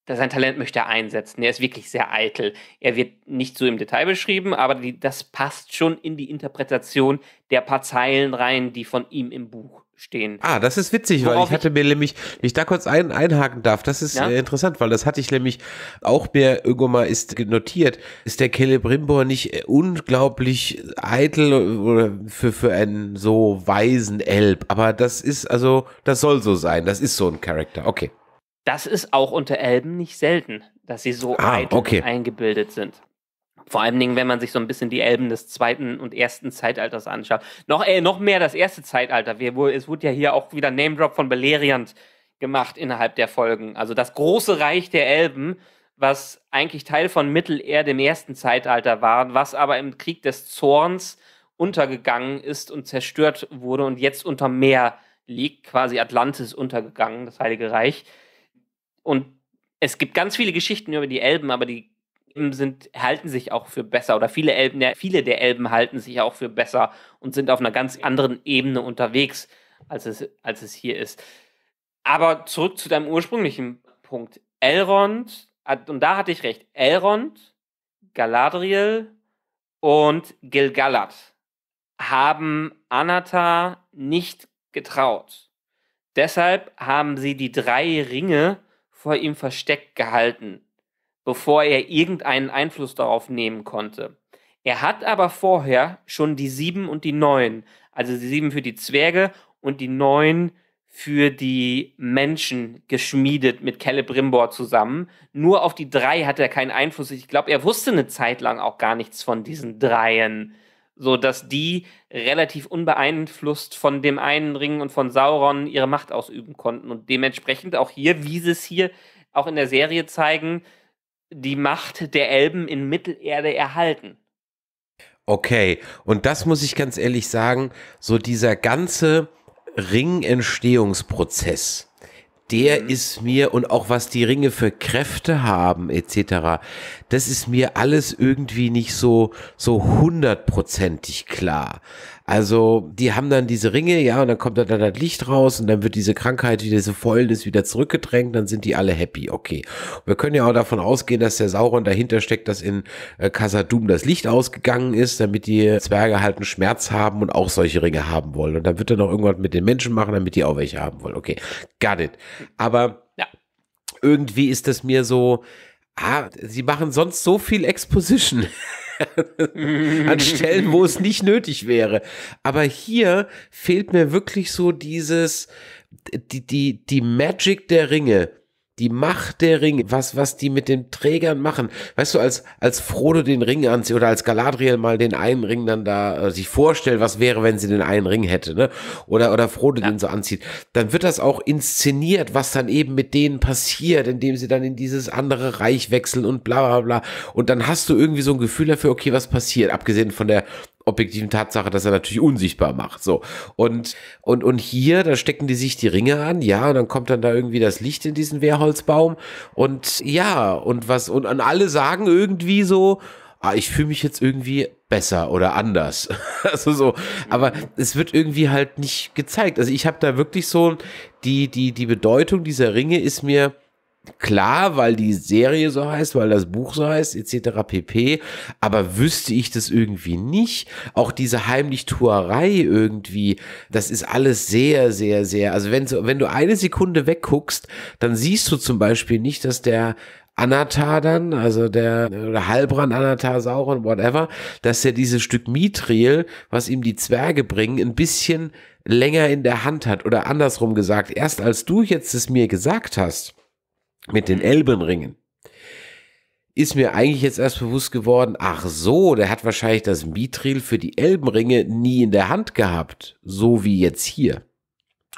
sein Talent möchte er einsetzen. Er ist wirklich sehr eitel. Er wird nicht so im Detail beschrieben, aber die, das passt schon in die Interpretation der paar Zeilen rein, die von ihm im Buch stehen. Ah, das ist witzig, Worauf weil ich hatte mir nämlich, wenn ich da kurz ein, einhaken darf, das ist ja? Äh, interessant, weil das hatte ich nämlich auch mir irgendwann mal ist notiert, ist der Celebrimbor nicht äh, unglaublich eitel äh, für, für einen so weisen Elb, aber das ist also, das soll so sein, das ist so ein Charakter, okay. Das ist auch unter Elben nicht selten, dass sie so ah, okay. eingebildet sind. Vor allen Dingen, wenn man sich so ein bisschen die Elben des zweiten und ersten Zeitalters anschaut. Noch, äh, noch mehr das erste Zeitalter. Wir, es wurde ja hier auch wieder Name Drop von Beleriand gemacht innerhalb der Folgen. Also das große Reich der Elben, was eigentlich Teil von Mittelerde im ersten Zeitalter war, was aber im Krieg des Zorns untergegangen ist und zerstört wurde und jetzt unter Meer liegt, quasi Atlantis untergegangen, das Heilige Reich. Und es gibt ganz viele Geschichten über die Elben, aber die sind, halten sich auch für besser oder viele Elben, viele der Elben halten sich auch für besser und sind auf einer ganz anderen Ebene unterwegs, als es, als es hier ist. Aber zurück zu deinem ursprünglichen Punkt. Elrond, und da hatte ich recht, Elrond, Galadriel und Gilgalad haben Anata nicht getraut. Deshalb haben sie die drei Ringe vor ihm versteckt gehalten, bevor er irgendeinen Einfluss darauf nehmen konnte. Er hat aber vorher schon die sieben und die neun, also die sieben für die Zwerge und die neun für die Menschen geschmiedet mit Celebrimbor zusammen. Nur auf die drei hat er keinen Einfluss. Ich glaube, er wusste eine Zeit lang auch gar nichts von diesen dreien so dass die relativ unbeeinflusst von dem einen Ring und von Sauron ihre Macht ausüben konnten und dementsprechend auch hier, wie sie es hier auch in der Serie zeigen, die Macht der Elben in Mittelerde erhalten. Okay, und das muss ich ganz ehrlich sagen, so dieser ganze Ringentstehungsprozess, der mhm. ist mir und auch was die Ringe für Kräfte haben etc. Das ist mir alles irgendwie nicht so so hundertprozentig klar. Also, die haben dann diese Ringe, ja, und dann kommt dann das Licht raus und dann wird diese Krankheit, diese Fäulnis wieder zurückgedrängt, dann sind die alle happy, okay. wir können ja auch davon ausgehen, dass der Sauron dahinter steckt, dass in äh, Kasadum das Licht ausgegangen ist, damit die Zwerge halt einen Schmerz haben und auch solche Ringe haben wollen. Und dann wird er noch irgendwas mit den Menschen machen, damit die auch welche haben wollen. Okay, got it. Aber ja. irgendwie ist das mir so, ah, sie machen sonst so viel Exposition. an Stellen, wo es nicht nötig wäre. Aber hier fehlt mir wirklich so dieses, die, die, die Magic der Ringe die Macht der Ringe, was, was die mit den Trägern machen. Weißt du, als, als Frodo den Ring anzieht oder als Galadriel mal den einen Ring dann da äh, sich vorstellt, was wäre, wenn sie den einen Ring hätte, ne? Oder, oder Frodo ja. den so anzieht. Dann wird das auch inszeniert, was dann eben mit denen passiert, indem sie dann in dieses andere Reich wechseln und bla, bla, bla. Und dann hast du irgendwie so ein Gefühl dafür, okay, was passiert? Abgesehen von der, objektiven Tatsache, dass er natürlich unsichtbar macht. So. Und, und, und hier, da stecken die sich die Ringe an, ja, und dann kommt dann da irgendwie das Licht in diesen Wehrholzbaum. Und ja, und was, und an alle sagen irgendwie so, ah, ich fühle mich jetzt irgendwie besser oder anders. also so, aber es wird irgendwie halt nicht gezeigt. Also ich habe da wirklich so die die die Bedeutung dieser Ringe ist mir klar, weil die Serie so heißt, weil das Buch so heißt, etc. pp. Aber wüsste ich das irgendwie nicht? Auch diese Heimlichtuerei irgendwie, das ist alles sehr, sehr, sehr. Also wenn, wenn du eine Sekunde wegguckst, dann siehst du zum Beispiel nicht, dass der Anatar dann, also der oder Halbrand Anatar Sauron, whatever, dass er dieses Stück Mithril, was ihm die Zwerge bringen, ein bisschen länger in der Hand hat. Oder andersrum gesagt, erst als du jetzt es mir gesagt hast, mit den Elbenringen, ist mir eigentlich jetzt erst bewusst geworden, ach so, der hat wahrscheinlich das Mithril für die Elbenringe nie in der Hand gehabt, so wie jetzt hier.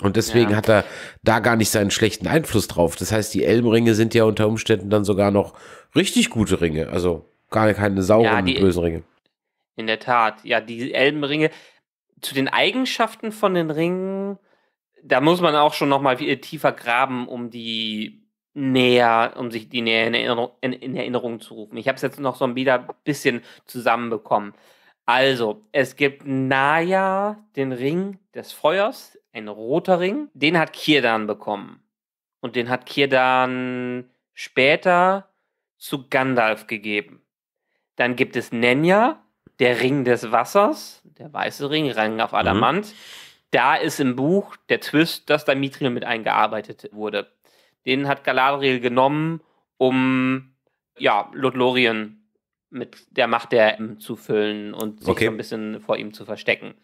Und deswegen ja. hat er da gar nicht seinen schlechten Einfluss drauf. Das heißt, die Elbenringe sind ja unter Umständen dann sogar noch richtig gute Ringe, also gar keine sauren, ja, die, bösen Ringe. In der Tat, ja, die Elbenringe, zu den Eigenschaften von den Ringen, da muss man auch schon nochmal tiefer graben, um die näher, um sich die näher in Erinnerung, in, in Erinnerung zu rufen. Ich habe es jetzt noch so ein bisschen zusammenbekommen. Also, es gibt Naya den Ring des Feuers, ein roter Ring. Den hat Kirdan bekommen. Und den hat Kirdan später zu Gandalf gegeben. Dann gibt es Nenya, der Ring des Wassers, der weiße Ring, Rang auf mhm. Adamant. Mhm. Da ist im Buch der Twist, dass da Mithril mit eingearbeitet wurde den hat Galadriel genommen, um ja, Lothlorien mit der Macht der M zu füllen und sich okay. so ein bisschen vor ihm zu verstecken.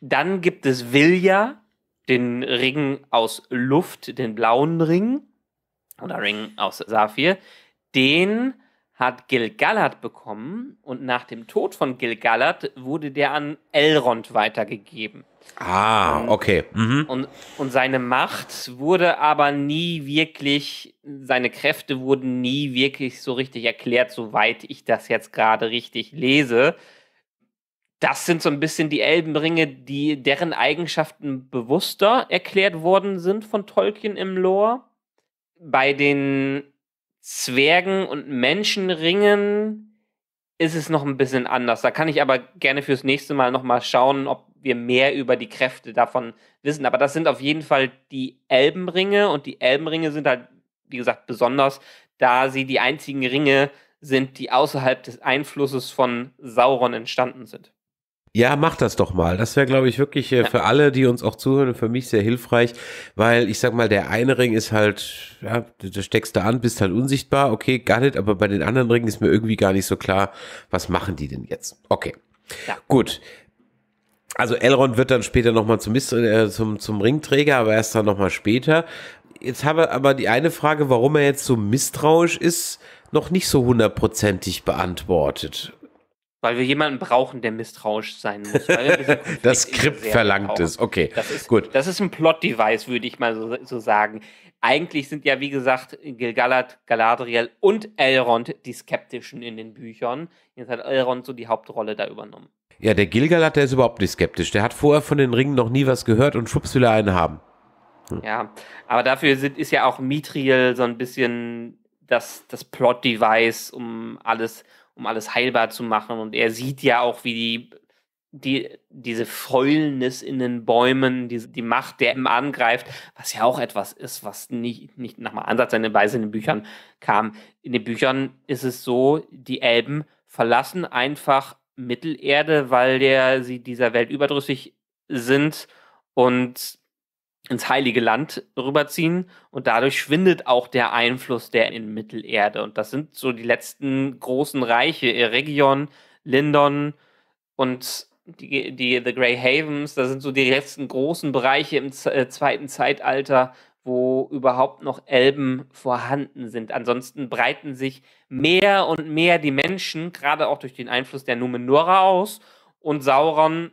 Dann gibt es Vilja, den Ring aus Luft, den blauen Ring oder Ring aus Saphir, den hat Gilgalad bekommen und nach dem Tod von Gilgalad wurde der an Elrond weitergegeben. Ah, und, okay. Mhm. Und, und seine Macht wurde aber nie wirklich, seine Kräfte wurden nie wirklich so richtig erklärt, soweit ich das jetzt gerade richtig lese. Das sind so ein bisschen die Elbenringe, die deren Eigenschaften bewusster erklärt worden sind von Tolkien im Lore. Bei den Zwergen und Menschen ringen, ist es noch ein bisschen anders. Da kann ich aber gerne fürs nächste Mal nochmal schauen, ob wir mehr über die Kräfte davon wissen. Aber das sind auf jeden Fall die Elbenringe und die Elbenringe sind halt, wie gesagt, besonders, da sie die einzigen Ringe sind, die außerhalb des Einflusses von Sauron entstanden sind. Ja, mach das doch mal. Das wäre, glaube ich, wirklich äh, für alle, die uns auch zuhören, und für mich sehr hilfreich, weil ich sag mal, der eine Ring ist halt, ja, du steckst da an, bist halt unsichtbar, okay, gar nicht, aber bei den anderen Ringen ist mir irgendwie gar nicht so klar, was machen die denn jetzt? Okay. Ja. Gut. Also Elrond wird dann später nochmal zum, äh, zum, zum Ringträger, aber erst dann nochmal später. Jetzt habe aber die eine Frage, warum er jetzt so misstrauisch ist, noch nicht so hundertprozentig beantwortet. Weil wir jemanden brauchen, der misstrauisch sein muss. das Skript verlangt es. okay. Das ist, Gut. Das ist ein Plot-Device, würde ich mal so, so, sagen. Eigentlich sind ja, wie gesagt, Gilgalad, Galadriel und Elrond die Skeptischen in den Büchern. Jetzt hat Elrond so die Hauptrolle da übernommen. Ja, der Gilgalad, der ist überhaupt nicht skeptisch. Der hat vorher von den Ringen noch nie was gehört und schwupps will er einen haben. Hm. Ja, aber dafür sind, ist ja auch Mithril so ein bisschen das, das Plot-Device, um alles um alles heilbar zu machen. Und er sieht ja auch, wie die, die diese Fäulnis in den Bäumen, die, die Macht der ihm angreift, was ja auch etwas ist, was nicht, nicht nach mal ansatzweise in den Büchern kam. In den Büchern ist es so, die Elben verlassen einfach Mittelerde, weil der, sie dieser Welt überdrüssig sind und ins Heilige Land rüberziehen und dadurch schwindet auch der Einfluss der in Mittelerde. Und das sind so die letzten großen Reiche, Eregion, Lindon und die, die The Grey Havens, das sind so die letzten großen Bereiche im äh, zweiten Zeitalter, wo überhaupt noch Elben vorhanden sind. Ansonsten breiten sich mehr und mehr die Menschen, gerade auch durch den Einfluss der Numenora aus. Und Sauron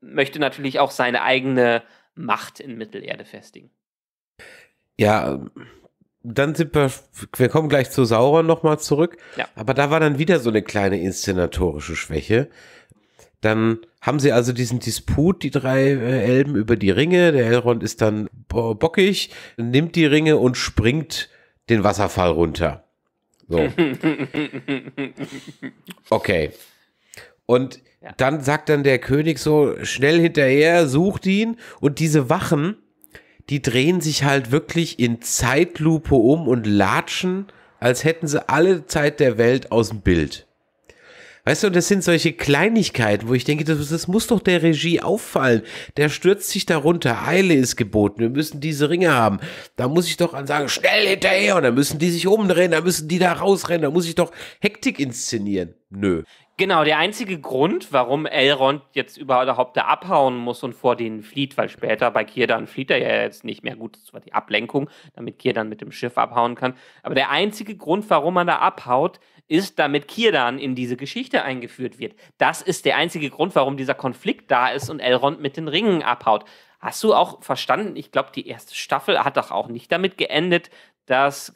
möchte natürlich auch seine eigene Macht in Mittelerde festigen. Ja, dann sind wir, wir kommen gleich zu Sauron nochmal zurück. Ja. Aber da war dann wieder so eine kleine inszenatorische Schwäche. Dann haben sie also diesen Disput, die drei äh, Elben über die Ringe. Der Elrond ist dann bockig, nimmt die Ringe und springt den Wasserfall runter. So. Okay. Und ja. dann sagt dann der König so schnell hinterher, sucht ihn. Und diese Wachen, die drehen sich halt wirklich in Zeitlupe um und latschen, als hätten sie alle Zeit der Welt aus dem Bild. Weißt du, das sind solche Kleinigkeiten, wo ich denke, das, das, muss doch der Regie auffallen. Der stürzt sich darunter. Eile ist geboten. Wir müssen diese Ringe haben. Da muss ich doch an sagen, schnell hinterher. Und dann müssen die sich umdrehen. Da müssen die da rausrennen. Da muss ich doch Hektik inszenieren. Nö. Genau, der einzige Grund, warum Elrond jetzt überhaupt da abhauen muss und vor denen flieht, weil später bei Kirdan flieht er ja jetzt nicht mehr. Gut, das war die Ablenkung, damit Kirdan mit dem Schiff abhauen kann. Aber der einzige Grund, warum man da abhaut, ist, damit Kirdan in diese Geschichte eingeführt wird. Das ist der einzige Grund, warum dieser Konflikt da ist und Elrond mit den Ringen abhaut. Hast du auch verstanden? Ich glaube, die erste Staffel hat doch auch nicht damit geendet, dass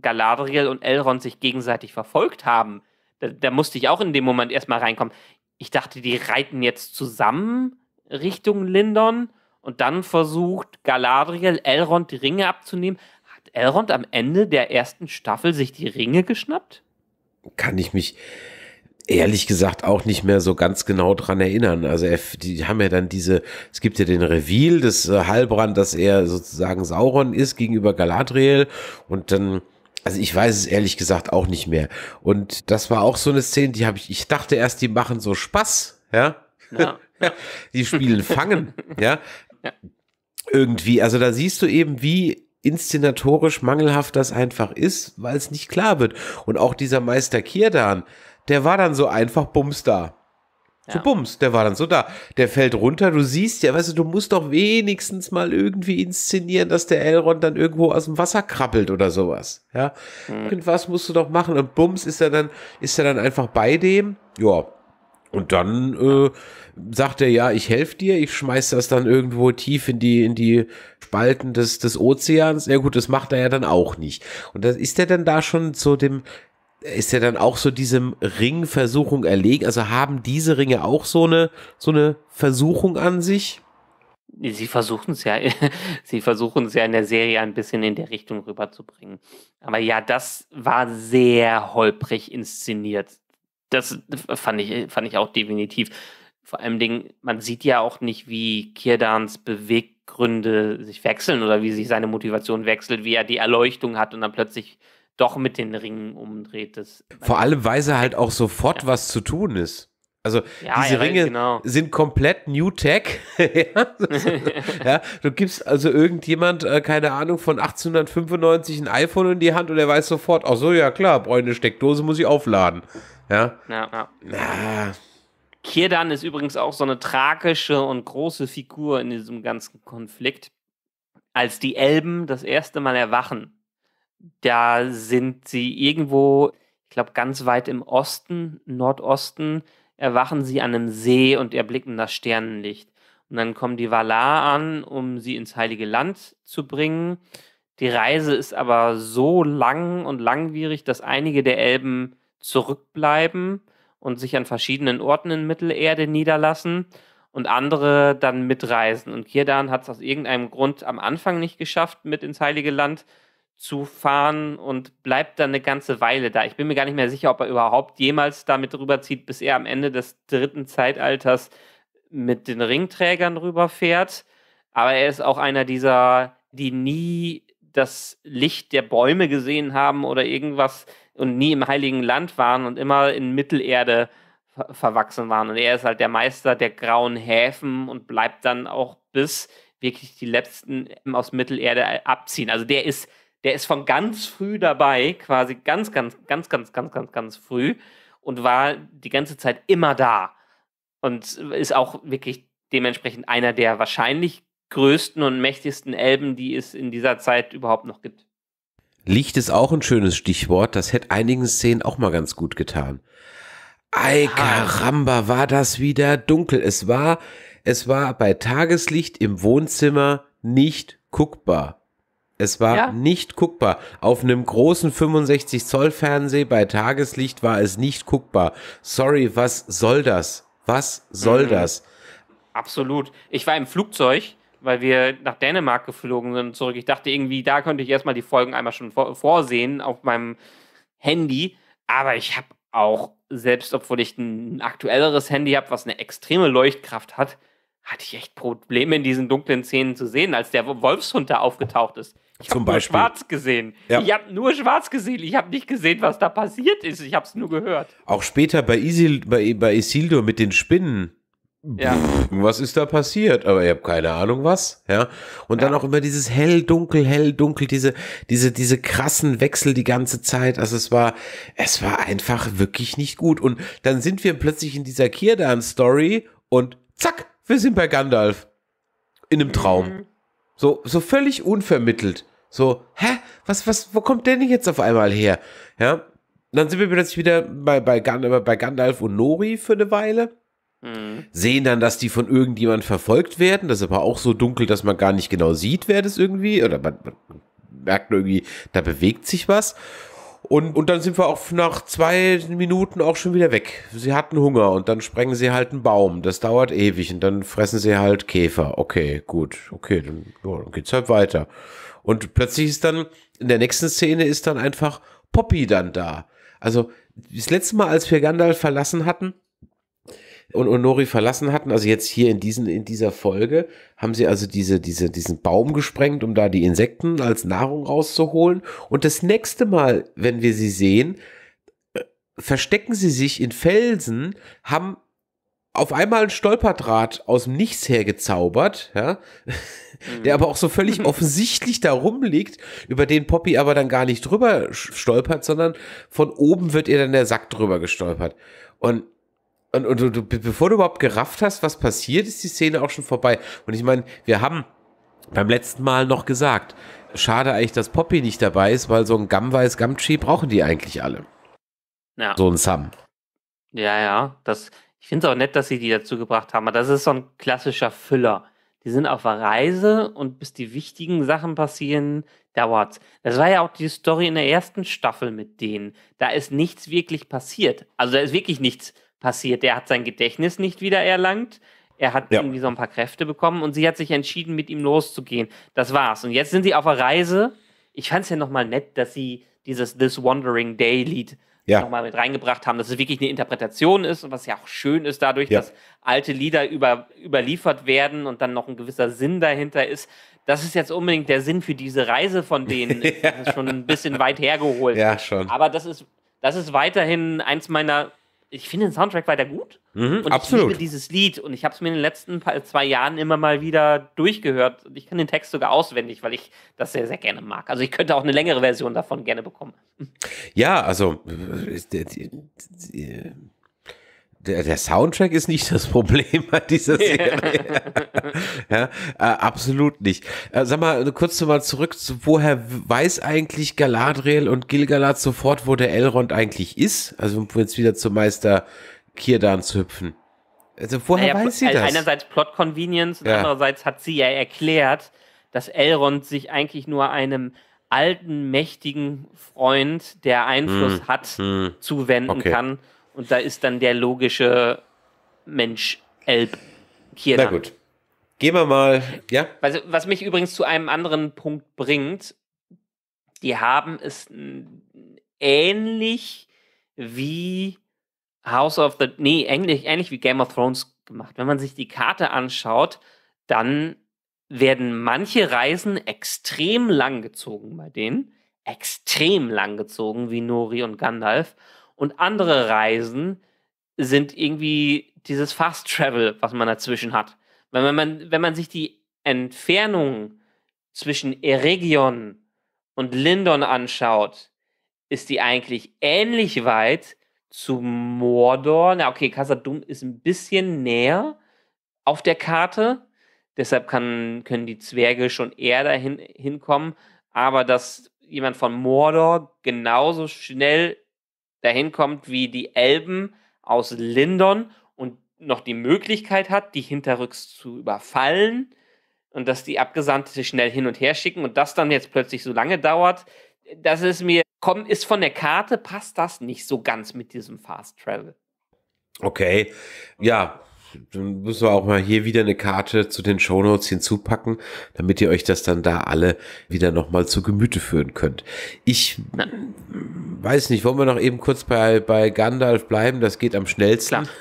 Galadriel und Elrond sich gegenseitig verfolgt haben da, da musste ich auch in dem Moment erstmal reinkommen. Ich dachte, die reiten jetzt zusammen Richtung Lindon und dann versucht Galadriel Elrond die Ringe abzunehmen. Hat Elrond am Ende der ersten Staffel sich die Ringe geschnappt? Kann ich mich ehrlich gesagt auch nicht mehr so ganz genau dran erinnern. Also er, die haben ja dann diese, es gibt ja den Reveal des äh, Halbrand, dass er sozusagen Sauron ist gegenüber Galadriel und dann also ich weiß es ehrlich gesagt auch nicht mehr. Und das war auch so eine Szene, die habe ich, ich dachte erst, die machen so Spaß, ja. ja, ja. die spielen Fangen, ja? ja. Irgendwie, also da siehst du eben, wie inszenatorisch mangelhaft das einfach ist, weil es nicht klar wird. Und auch dieser Meister Kierdan, der war dann so einfach Bums da. So bums, der war dann so da. Der fällt runter, du siehst ja, weißt du, du musst doch wenigstens mal irgendwie inszenieren, dass der Elrond dann irgendwo aus dem Wasser krabbelt oder sowas. Ja. Mhm. Irgendwas musst du doch machen. Und bums ist er dann, ist er dann einfach bei dem. Ja. Und dann äh, sagt er, ja, ich helfe dir, ich schmeiß das dann irgendwo tief in die, in die Spalten des, des Ozeans. Ja gut, das macht er ja dann auch nicht. Und das ist er dann da schon zu dem ist er dann auch so diesem Ring Versuchung erlegen. Also haben diese Ringe auch so eine, so eine Versuchung an sich? Sie versuchen es ja, sie versuchen es ja in der Serie ein bisschen in der Richtung rüberzubringen. Aber ja, das war sehr holprig inszeniert. Das fand ich, fand ich auch definitiv. Vor allem Dingen, man sieht ja auch nicht, wie Kirdans Beweggründe sich wechseln oder wie sich seine Motivation wechselt, wie er die Erleuchtung hat und dann plötzlich doch mit den Ringen umdreht. Das, Vor allem, weiß er halt auch sofort ja. was zu tun ist. Also ja, diese ja, Ringe genau. sind komplett New Tech. ja, du gibst also irgendjemand, äh, keine Ahnung, von 1895 ein iPhone in die Hand und er weiß sofort, ach so, ja klar, brauche eine Steckdose, muss ich aufladen. Ja. ja, ja. Kirdan ist übrigens auch so eine tragische und große Figur in diesem ganzen Konflikt. Als die Elben das erste Mal erwachen, da sind sie irgendwo, ich glaube, ganz weit im Osten, Nordosten, erwachen sie an einem See und erblicken das Sternenlicht. Und dann kommen die Valar an, um sie ins Heilige Land zu bringen. Die Reise ist aber so lang und langwierig, dass einige der Elben zurückbleiben und sich an verschiedenen Orten in Mittelerde niederlassen und andere dann mitreisen. Und Kirdan hat es aus irgendeinem Grund am Anfang nicht geschafft, mit ins Heilige Land zu zu fahren und bleibt dann eine ganze Weile da. Ich bin mir gar nicht mehr sicher, ob er überhaupt jemals damit rüberzieht, bis er am Ende des dritten Zeitalters mit den Ringträgern rüberfährt. Aber er ist auch einer dieser, die nie das Licht der Bäume gesehen haben oder irgendwas und nie im Heiligen Land waren und immer in Mittelerde verwachsen waren. Und er ist halt der Meister der grauen Häfen und bleibt dann auch bis wirklich die letzten aus Mittelerde abziehen. Also der ist der ist von ganz früh dabei, quasi ganz, ganz, ganz, ganz, ganz, ganz, ganz früh und war die ganze Zeit immer da und ist auch wirklich dementsprechend einer der wahrscheinlich größten und mächtigsten Elben, die es in dieser Zeit überhaupt noch gibt. Licht ist auch ein schönes Stichwort, das hätte einigen Szenen auch mal ganz gut getan. Ei, Karamba, war das wieder dunkel. Es war, es war bei Tageslicht im Wohnzimmer nicht guckbar. Es war ja. nicht guckbar. Auf einem großen 65 Zoll Fernseher bei Tageslicht war es nicht guckbar. Sorry, was soll das? Was soll mhm. das? Absolut. Ich war im Flugzeug, weil wir nach Dänemark geflogen sind zurück. Ich dachte irgendwie, da könnte ich erstmal die Folgen einmal schon vorsehen auf meinem Handy. Aber ich habe auch, selbst obwohl ich ein aktuelleres Handy habe, was eine extreme Leuchtkraft hat, hatte ich echt Probleme in diesen dunklen Szenen zu sehen, als der Wolfshund da aufgetaucht ist. Ich habe nur schwarz gesehen. Ja. Ich habe nur schwarz gesehen. Ich habe nicht gesehen, was da passiert ist. Ich habe es nur gehört. Auch später bei, Isil, bei, bei Isildur mit den Spinnen. Ja. Pff, was ist da passiert? Aber ich habe keine Ahnung was. Ja. Und dann auch immer dieses hell, dunkel, hell, dunkel, diese, diese, diese krassen Wechsel die ganze Zeit. Also es war, es war einfach wirklich nicht gut. Und dann sind wir plötzlich in dieser Kirdan-Story und zack, wir sind bei Gandalf. In einem Traum. Mhm. So, so völlig unvermittelt. So, hä? Was, was, wo kommt der denn jetzt auf einmal her? Ja. Dann sind wir plötzlich wieder bei, bei, Gandalf, bei Gandalf und Nori für eine Weile. Mhm. Sehen dann, dass die von irgendjemand verfolgt werden. Das ist aber auch so dunkel, dass man gar nicht genau sieht, wer das irgendwie. Oder man, man merkt irgendwie, da bewegt sich was. Und, und dann sind wir auch nach zwei Minuten auch schon wieder weg. Sie hatten Hunger und dann sprengen sie halt einen Baum. Das dauert ewig und dann fressen sie halt Käfer. Okay, gut, okay, dann, ja, dann geht's halt weiter. Und plötzlich ist dann, in der nächsten Szene ist dann einfach Poppy dann da. Also, das letzte Mal, als wir Gandalf verlassen hatten, und Honori verlassen hatten, also jetzt hier in diesen, in dieser Folge, haben sie also diese, diese, diesen Baum gesprengt, um da die Insekten als Nahrung rauszuholen. Und das nächste Mal, wenn wir sie sehen, äh, verstecken sie sich in Felsen, haben auf einmal ein Stolperdraht aus dem Nichts hergezaubert, ja, mhm. der aber auch so völlig offensichtlich da rumliegt, über den Poppy aber dann gar nicht drüber stolpert, sondern von oben wird ihr dann der Sack drüber gestolpert. Und und, und, und bevor du überhaupt gerafft hast, was passiert, ist die Szene auch schon vorbei. Und ich meine, wir haben beim letzten Mal noch gesagt, schade eigentlich, dass Poppy nicht dabei ist, weil so ein Gamweiß Gamchi brauchen die eigentlich alle. Ja. So ein Sam. Ja, ja, das ich finde es auch nett, dass sie die dazu gebracht haben. Aber das ist so ein klassischer Füller. Die sind auf der Reise und bis die wichtigen Sachen passieren, dauert's. Das war ja auch die Story in der ersten Staffel mit denen. Da ist nichts wirklich passiert. Also da ist wirklich nichts passiert. Er hat sein Gedächtnis nicht wieder erlangt. Er hat ja. irgendwie so ein paar Kräfte bekommen und sie hat sich entschieden, mit ihm loszugehen. Das war's. Und jetzt sind sie auf der Reise. Ich fand es ja nochmal nett, dass sie dieses This Wandering Day Lied ja. nochmal mit reingebracht haben, dass es wirklich eine Interpretation ist und was ja auch schön ist dadurch, ja. dass alte Lieder über, überliefert werden und dann noch ein gewisser Sinn dahinter ist. Das ist jetzt unbedingt der Sinn für diese Reise von denen. ja. Das ist schon ein bisschen weit hergeholt. Ja, schon. Aber das ist, das ist weiterhin eins meiner ich finde den Soundtrack weiter gut. Mhm, und absolut. ich liebe dieses Lied und ich habe es mir in den letzten paar, zwei Jahren immer mal wieder durchgehört. Und ich kann den Text sogar auswendig, weil ich das sehr, sehr gerne mag. Also ich könnte auch eine längere Version davon gerne bekommen. Ja, also äh, der, der, Soundtrack ist nicht das Problem bei dieser Serie. ja, äh, absolut nicht. Äh, sag mal, kurz nochmal zurück, zu, woher weiß eigentlich Galadriel und Gilgalad sofort, wo der Elrond eigentlich ist? Also um jetzt wieder zum Meister Kirdan zu hüpfen. Also woher naja, weiß sie das? Einerseits Plot Convenience, ja. andererseits hat sie ja erklärt, dass Elrond sich eigentlich nur einem alten, mächtigen Freund, der Einfluss hm. hat, hm. zuwenden okay. kann und da ist dann der logische Mensch Elb hier. Na dann. gut. Gehen wir mal, ja. Was, also, was mich übrigens zu einem anderen Punkt bringt, die haben es ähnlich wie House of the, nee, ähnlich, ähnlich wie Game of Thrones gemacht. Wenn man sich die Karte anschaut, dann werden manche Reisen extrem lang gezogen bei denen. Extrem lang gezogen, wie Nori und Gandalf. Und andere Reisen sind irgendwie dieses Fast Travel, was man dazwischen hat. Wenn man, wenn man sich die Entfernung zwischen Eregion und Lindon anschaut, ist die eigentlich ähnlich weit zu Mordor. Na, okay, Casadum ist ein bisschen näher auf der Karte. Deshalb kann, können die Zwerge schon eher dahin hinkommen. Aber dass jemand von Mordor genauso schnell dahin kommt wie die Elben aus Lindon und noch die Möglichkeit hat, die hinterrücks zu überfallen und dass die Abgesandte schnell hin und her schicken und das dann jetzt plötzlich so lange dauert, das ist mir, kommt, ist von der Karte, passt das nicht so ganz mit diesem Fast Travel. Okay, ja, dann müssen wir auch mal hier wieder eine Karte zu den Shownotes hinzupacken, damit ihr euch das dann da alle wieder nochmal zu Gemüte führen könnt. Ich weiß nicht, wollen wir noch eben kurz bei, bei Gandalf bleiben? Das geht am schnellsten.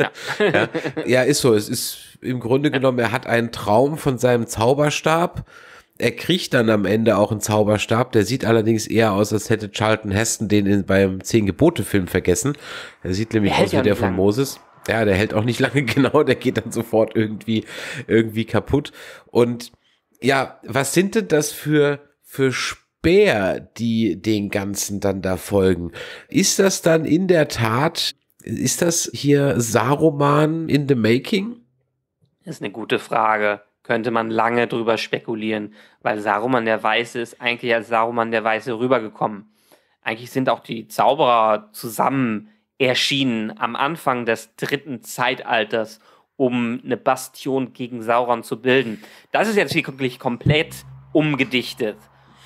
Ja. ja. ja, ist so. Es ist im Grunde genommen, er hat einen Traum von seinem Zauberstab. Er kriegt dann am Ende auch einen Zauberstab. Der sieht allerdings eher aus, als hätte Charlton Heston den in, beim Zehn-Gebote-Film vergessen. Er sieht nämlich aus wie der lang. von Moses ja, der hält auch nicht lange genau, der geht dann sofort irgendwie, irgendwie kaputt. Und ja, was sind denn das für, für Speer, die den Ganzen dann da folgen? Ist das dann in der Tat, ist das hier Saruman in the making? Das ist eine gute Frage. Könnte man lange drüber spekulieren, weil Saruman der Weiße ist eigentlich als Saruman der Weiße rübergekommen. Eigentlich sind auch die Zauberer zusammen erschienen am Anfang des dritten Zeitalters, um eine Bastion gegen Sauron zu bilden. Das ist jetzt wirklich komplett umgedichtet.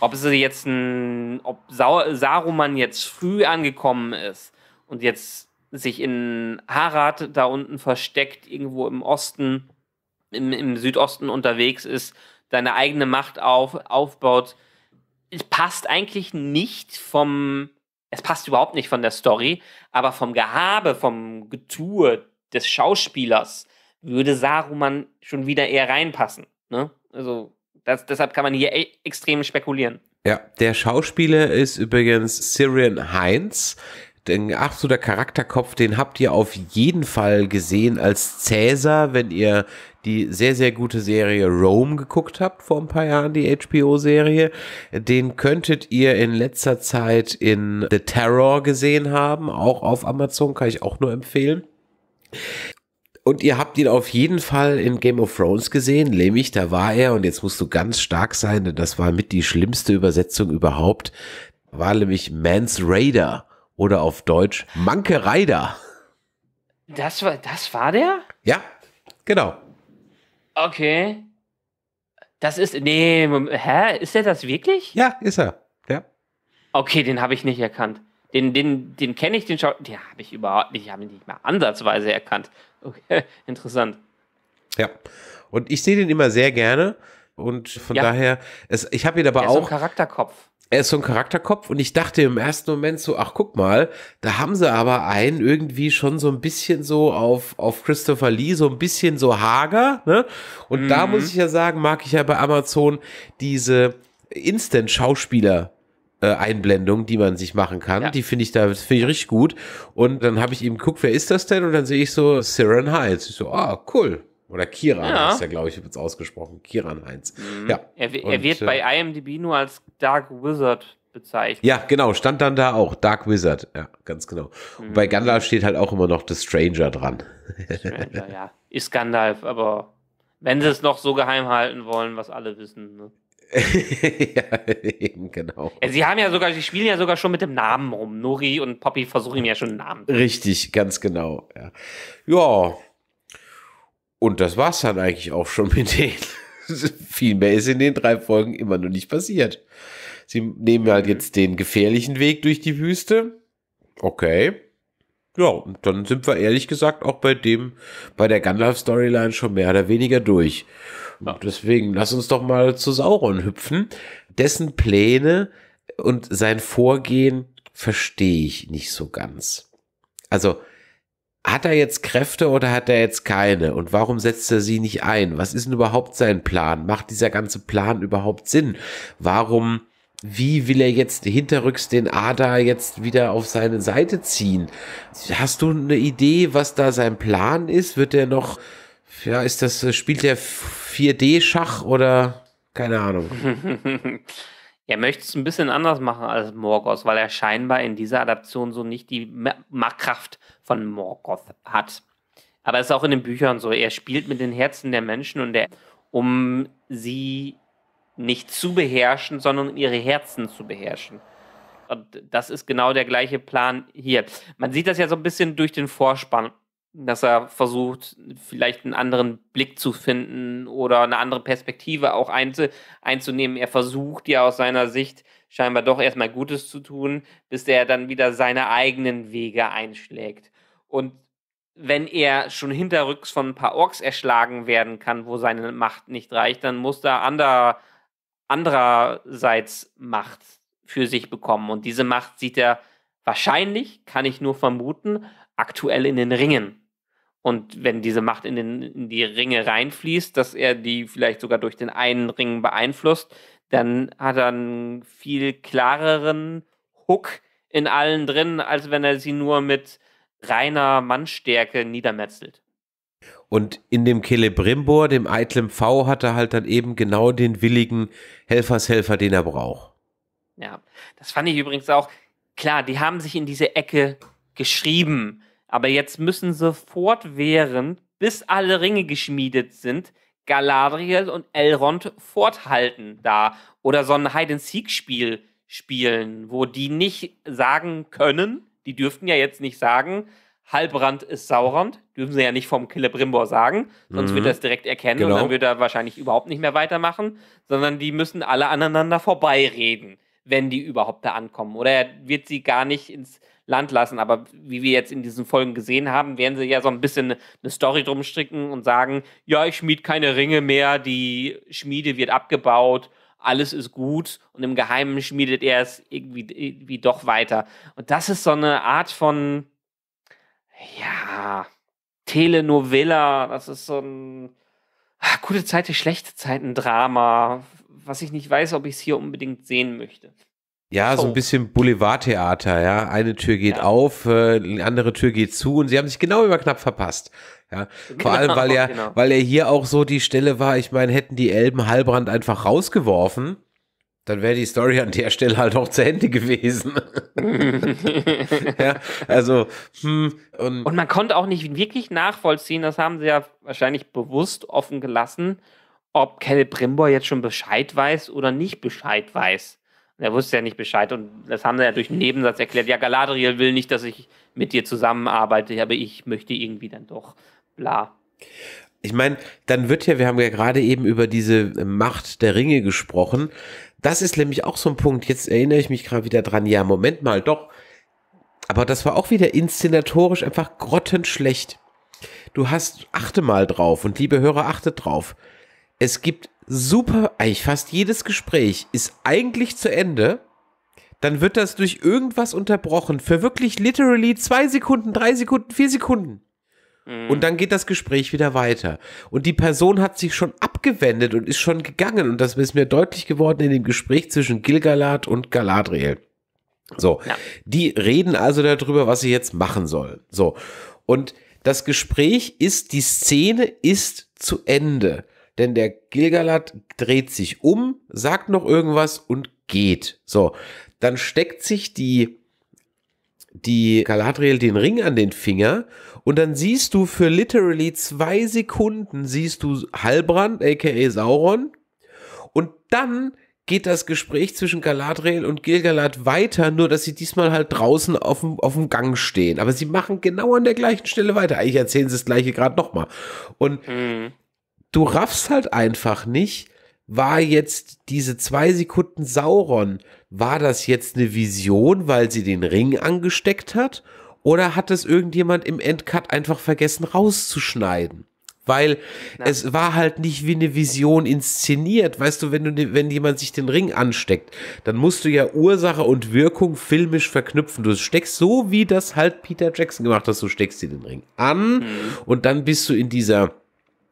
Ob es jetzt ein, ob Saruman jetzt früh angekommen ist und jetzt sich in Harad da unten versteckt, irgendwo im Osten, im, im Südosten unterwegs ist, seine eigene Macht auf, aufbaut, passt eigentlich nicht vom, es passt überhaupt nicht von der Story, aber vom Gehabe, vom Getue des Schauspielers würde Saruman schon wieder eher reinpassen. Ne? Also das, deshalb kann man hier e extrem spekulieren. Ja, der Schauspieler ist übrigens Syrian Heinz ein absoluter Charakterkopf, den habt ihr auf jeden Fall gesehen als Cäsar, wenn ihr die sehr, sehr gute Serie Rome geguckt habt vor ein paar Jahren, die HBO-Serie. Den könntet ihr in letzter Zeit in The Terror gesehen haben, auch auf Amazon, kann ich auch nur empfehlen. Und ihr habt ihn auf jeden Fall in Game of Thrones gesehen, nämlich da war er, und jetzt musst du ganz stark sein, denn das war mit die schlimmste Übersetzung überhaupt, war nämlich Mans Raider oder auf Deutsch Manke Reider. Das war, das war der? Ja, genau. Okay. Das ist, nee, hä? Ist er das wirklich? Ja, ist er. Ja. Okay, den habe ich nicht erkannt. Den, den, den kenne ich, den Schau. Den habe ich überhaupt nicht, ich habe ihn nicht mal ansatzweise erkannt. Okay, interessant. Ja. Und ich sehe den immer sehr gerne. Und von ja. daher, es, ich habe ihn aber der auch. Ist so ein Charakterkopf er ist so ein Charakterkopf und ich dachte im ersten Moment so, ach guck mal, da haben sie aber einen irgendwie schon so ein bisschen so auf, auf Christopher Lee, so ein bisschen so hager, ne? Und mhm. da muss mhm. ich ja sagen, mag ich ja bei Amazon diese Instant-Schauspieler äh, Einblendung, die man sich machen kann. Ja. Die finde ich da finde ich richtig gut. Und dann habe ich eben geguckt, wer ist das denn? Und dann sehe ich so Siren Heights. Ich so, ah, cool. Oder Kiran ja. ist ja, glaube ich, wird es ausgesprochen. Kiran Heinz. Mhm. Ja. Er, er Und, wird äh, bei IMDb nur als Dark Wizard bezeichnet. Ja, genau, stand dann da auch. Dark Wizard, ja, ganz genau. Mhm. Und bei mhm. Gandalf steht halt auch immer noch The Stranger dran. Stranger, ja. Ist Gandalf, aber wenn sie es noch so geheim halten wollen, was alle wissen, ne? ja, eben, genau. Sie haben ja sogar, sie spielen ja sogar schon mit dem Namen rum. Nori und Poppy versuchen ja schon einen Namen. Richtig, ganz genau. Ja, ja und das war's dann eigentlich auch schon mit denen. Viel mehr ist in den drei Folgen immer noch nicht passiert. Sie nehmen halt jetzt den gefährlichen Weg durch die Wüste. Okay. Ja, und dann sind wir ehrlich gesagt auch bei dem, bei der Gandalf-Storyline schon mehr oder weniger durch. Ja. Deswegen lass uns doch mal zu Sauron hüpfen. Dessen Pläne und sein Vorgehen verstehe ich nicht so ganz. Also, hat er jetzt Kräfte oder hat er jetzt keine? Und warum setzt er sie nicht ein? Was ist denn überhaupt sein Plan? Macht dieser ganze Plan überhaupt Sinn? Warum, wie will er jetzt hinterrücks den Ada jetzt wieder auf seine Seite ziehen? Hast du eine Idee, was da sein Plan ist? Wird er noch, ja, ist das, spielt er 4D-Schach oder keine Ahnung? Er möchte es ein bisschen anders machen als Morgos, weil er scheinbar in dieser Adaption so nicht die Kraft Machtkraft von Morgoth hat. Aber es ist auch in den Büchern so, er spielt mit den Herzen der Menschen und er, um sie nicht zu beherrschen, sondern ihre Herzen zu beherrschen. Und das ist genau der gleiche Plan hier. Man sieht das ja so ein bisschen durch den Vorspann, dass er versucht, vielleicht einen anderen Blick zu finden oder eine andere Perspektive auch einzunehmen. Er versucht ja aus seiner Sicht scheinbar doch erstmal Gutes zu tun, bis er dann wieder seine eigenen Wege einschlägt. Und wenn er schon hinterrücks von ein paar Orks erschlagen werden kann, wo seine Macht nicht reicht, dann muss er anderer, andererseits Macht für sich bekommen. Und diese Macht sieht er wahrscheinlich, kann ich nur vermuten, aktuell in den Ringen. Und wenn diese Macht in, den, in die Ringe reinfließt, dass er die vielleicht sogar durch den einen Ring beeinflusst, dann hat er einen viel klareren Hook in allen drin, als wenn er sie nur mit reiner Mannstärke niedermetzelt. Und in dem Celebrimbor, dem eitlen V, hat er halt dann eben genau den willigen Helfershelfer, den er braucht. Ja, das fand ich übrigens auch. Klar, die haben sich in diese Ecke geschrieben, aber jetzt müssen sie fortwährend, bis alle Ringe geschmiedet sind, Galadriel und Elrond forthalten da oder so ein Hide-and-Seek-Spiel spielen, wo die nicht sagen können, die dürften ja jetzt nicht sagen, Halbrand ist Saurand, dürfen sie ja nicht vom Killebrimbor sagen, sonst mhm. wird er es direkt erkennen genau. und dann wird er wahrscheinlich überhaupt nicht mehr weitermachen, sondern die müssen alle aneinander vorbeireden, wenn die überhaupt da ankommen. Oder er wird sie gar nicht ins Land lassen, aber wie wir jetzt in diesen Folgen gesehen haben, werden sie ja so ein bisschen eine Story drum stricken und sagen, ja, ich schmied keine Ringe mehr, die Schmiede wird abgebaut alles ist gut und im Geheimen schmiedet er es irgendwie, irgendwie doch weiter. Und das ist so eine Art von, ja, Telenovela, das ist so ein ach, gute Zeiten, schlechte Zeiten Drama, was ich nicht weiß, ob ich es hier unbedingt sehen möchte. Ja, so ein oh. bisschen Boulevardtheater, ja. Eine Tür geht ja. auf, äh, andere Tür geht zu und sie haben sich genau über knapp verpasst. Ja, genau, vor allem, weil ja, genau, genau. weil er hier auch so die Stelle war, ich meine, hätten die Elben Heilbrand einfach rausgeworfen, dann wäre die Story an der Stelle halt auch zu Ende gewesen. ja, also, hm, und, und man konnte auch nicht wirklich nachvollziehen, das haben sie ja wahrscheinlich bewusst offen gelassen, ob Celebrimbor jetzt schon Bescheid weiß oder nicht Bescheid weiß. er wusste ja nicht Bescheid und das haben sie ja durch einen Nebensatz erklärt. Ja, Galadriel will nicht, dass ich mit dir zusammenarbeite, aber ich möchte irgendwie dann doch bla. Ich meine, dann wird ja, wir haben ja gerade eben über diese äh, Macht der Ringe gesprochen. Das ist nämlich auch so ein Punkt. Jetzt erinnere ich mich gerade wieder dran. Ja, Moment mal, doch. Aber das war auch wieder inszenatorisch einfach grottenschlecht. Du hast, achte mal drauf und liebe Hörer, achtet drauf. Es gibt super, eigentlich fast jedes Gespräch ist eigentlich zu Ende dann wird das durch irgendwas unterbrochen. Für wirklich literally zwei Sekunden, drei Sekunden, vier Sekunden. Und mhm. dann geht das Gespräch wieder weiter. Und die Person hat sich schon abgewendet und ist schon gegangen. Und das ist mir deutlich geworden in dem Gespräch zwischen Gilgalad und Galadriel. So, ja. die reden also darüber, was sie jetzt machen soll. So, und das Gespräch ist, die Szene ist zu Ende. Denn der Gilgalad dreht sich um, sagt noch irgendwas und geht. So, dann steckt sich die die Galadriel den Ring an den Finger und dann siehst du für literally zwei Sekunden siehst du Halbrand, aka Sauron und dann geht das Gespräch zwischen Galadriel und Gilgalad weiter, nur dass sie diesmal halt draußen auf dem, auf dem Gang stehen. Aber sie machen genau an der gleichen Stelle weiter. Eigentlich erzählen sie das gleiche gerade nochmal. Und mhm. du raffst halt einfach nicht, war jetzt diese zwei Sekunden Sauron, war das jetzt eine Vision, weil sie den Ring angesteckt hat? Oder hat es irgendjemand im Endcut einfach vergessen rauszuschneiden? Weil Nein. es war halt nicht wie eine Vision inszeniert. Weißt du, wenn du, ne, wenn jemand sich den Ring ansteckt, dann musst du ja Ursache und Wirkung filmisch verknüpfen. Du steckst so, wie das halt Peter Jackson gemacht hat, du steckst dir den Ring an mhm. und dann bist du in dieser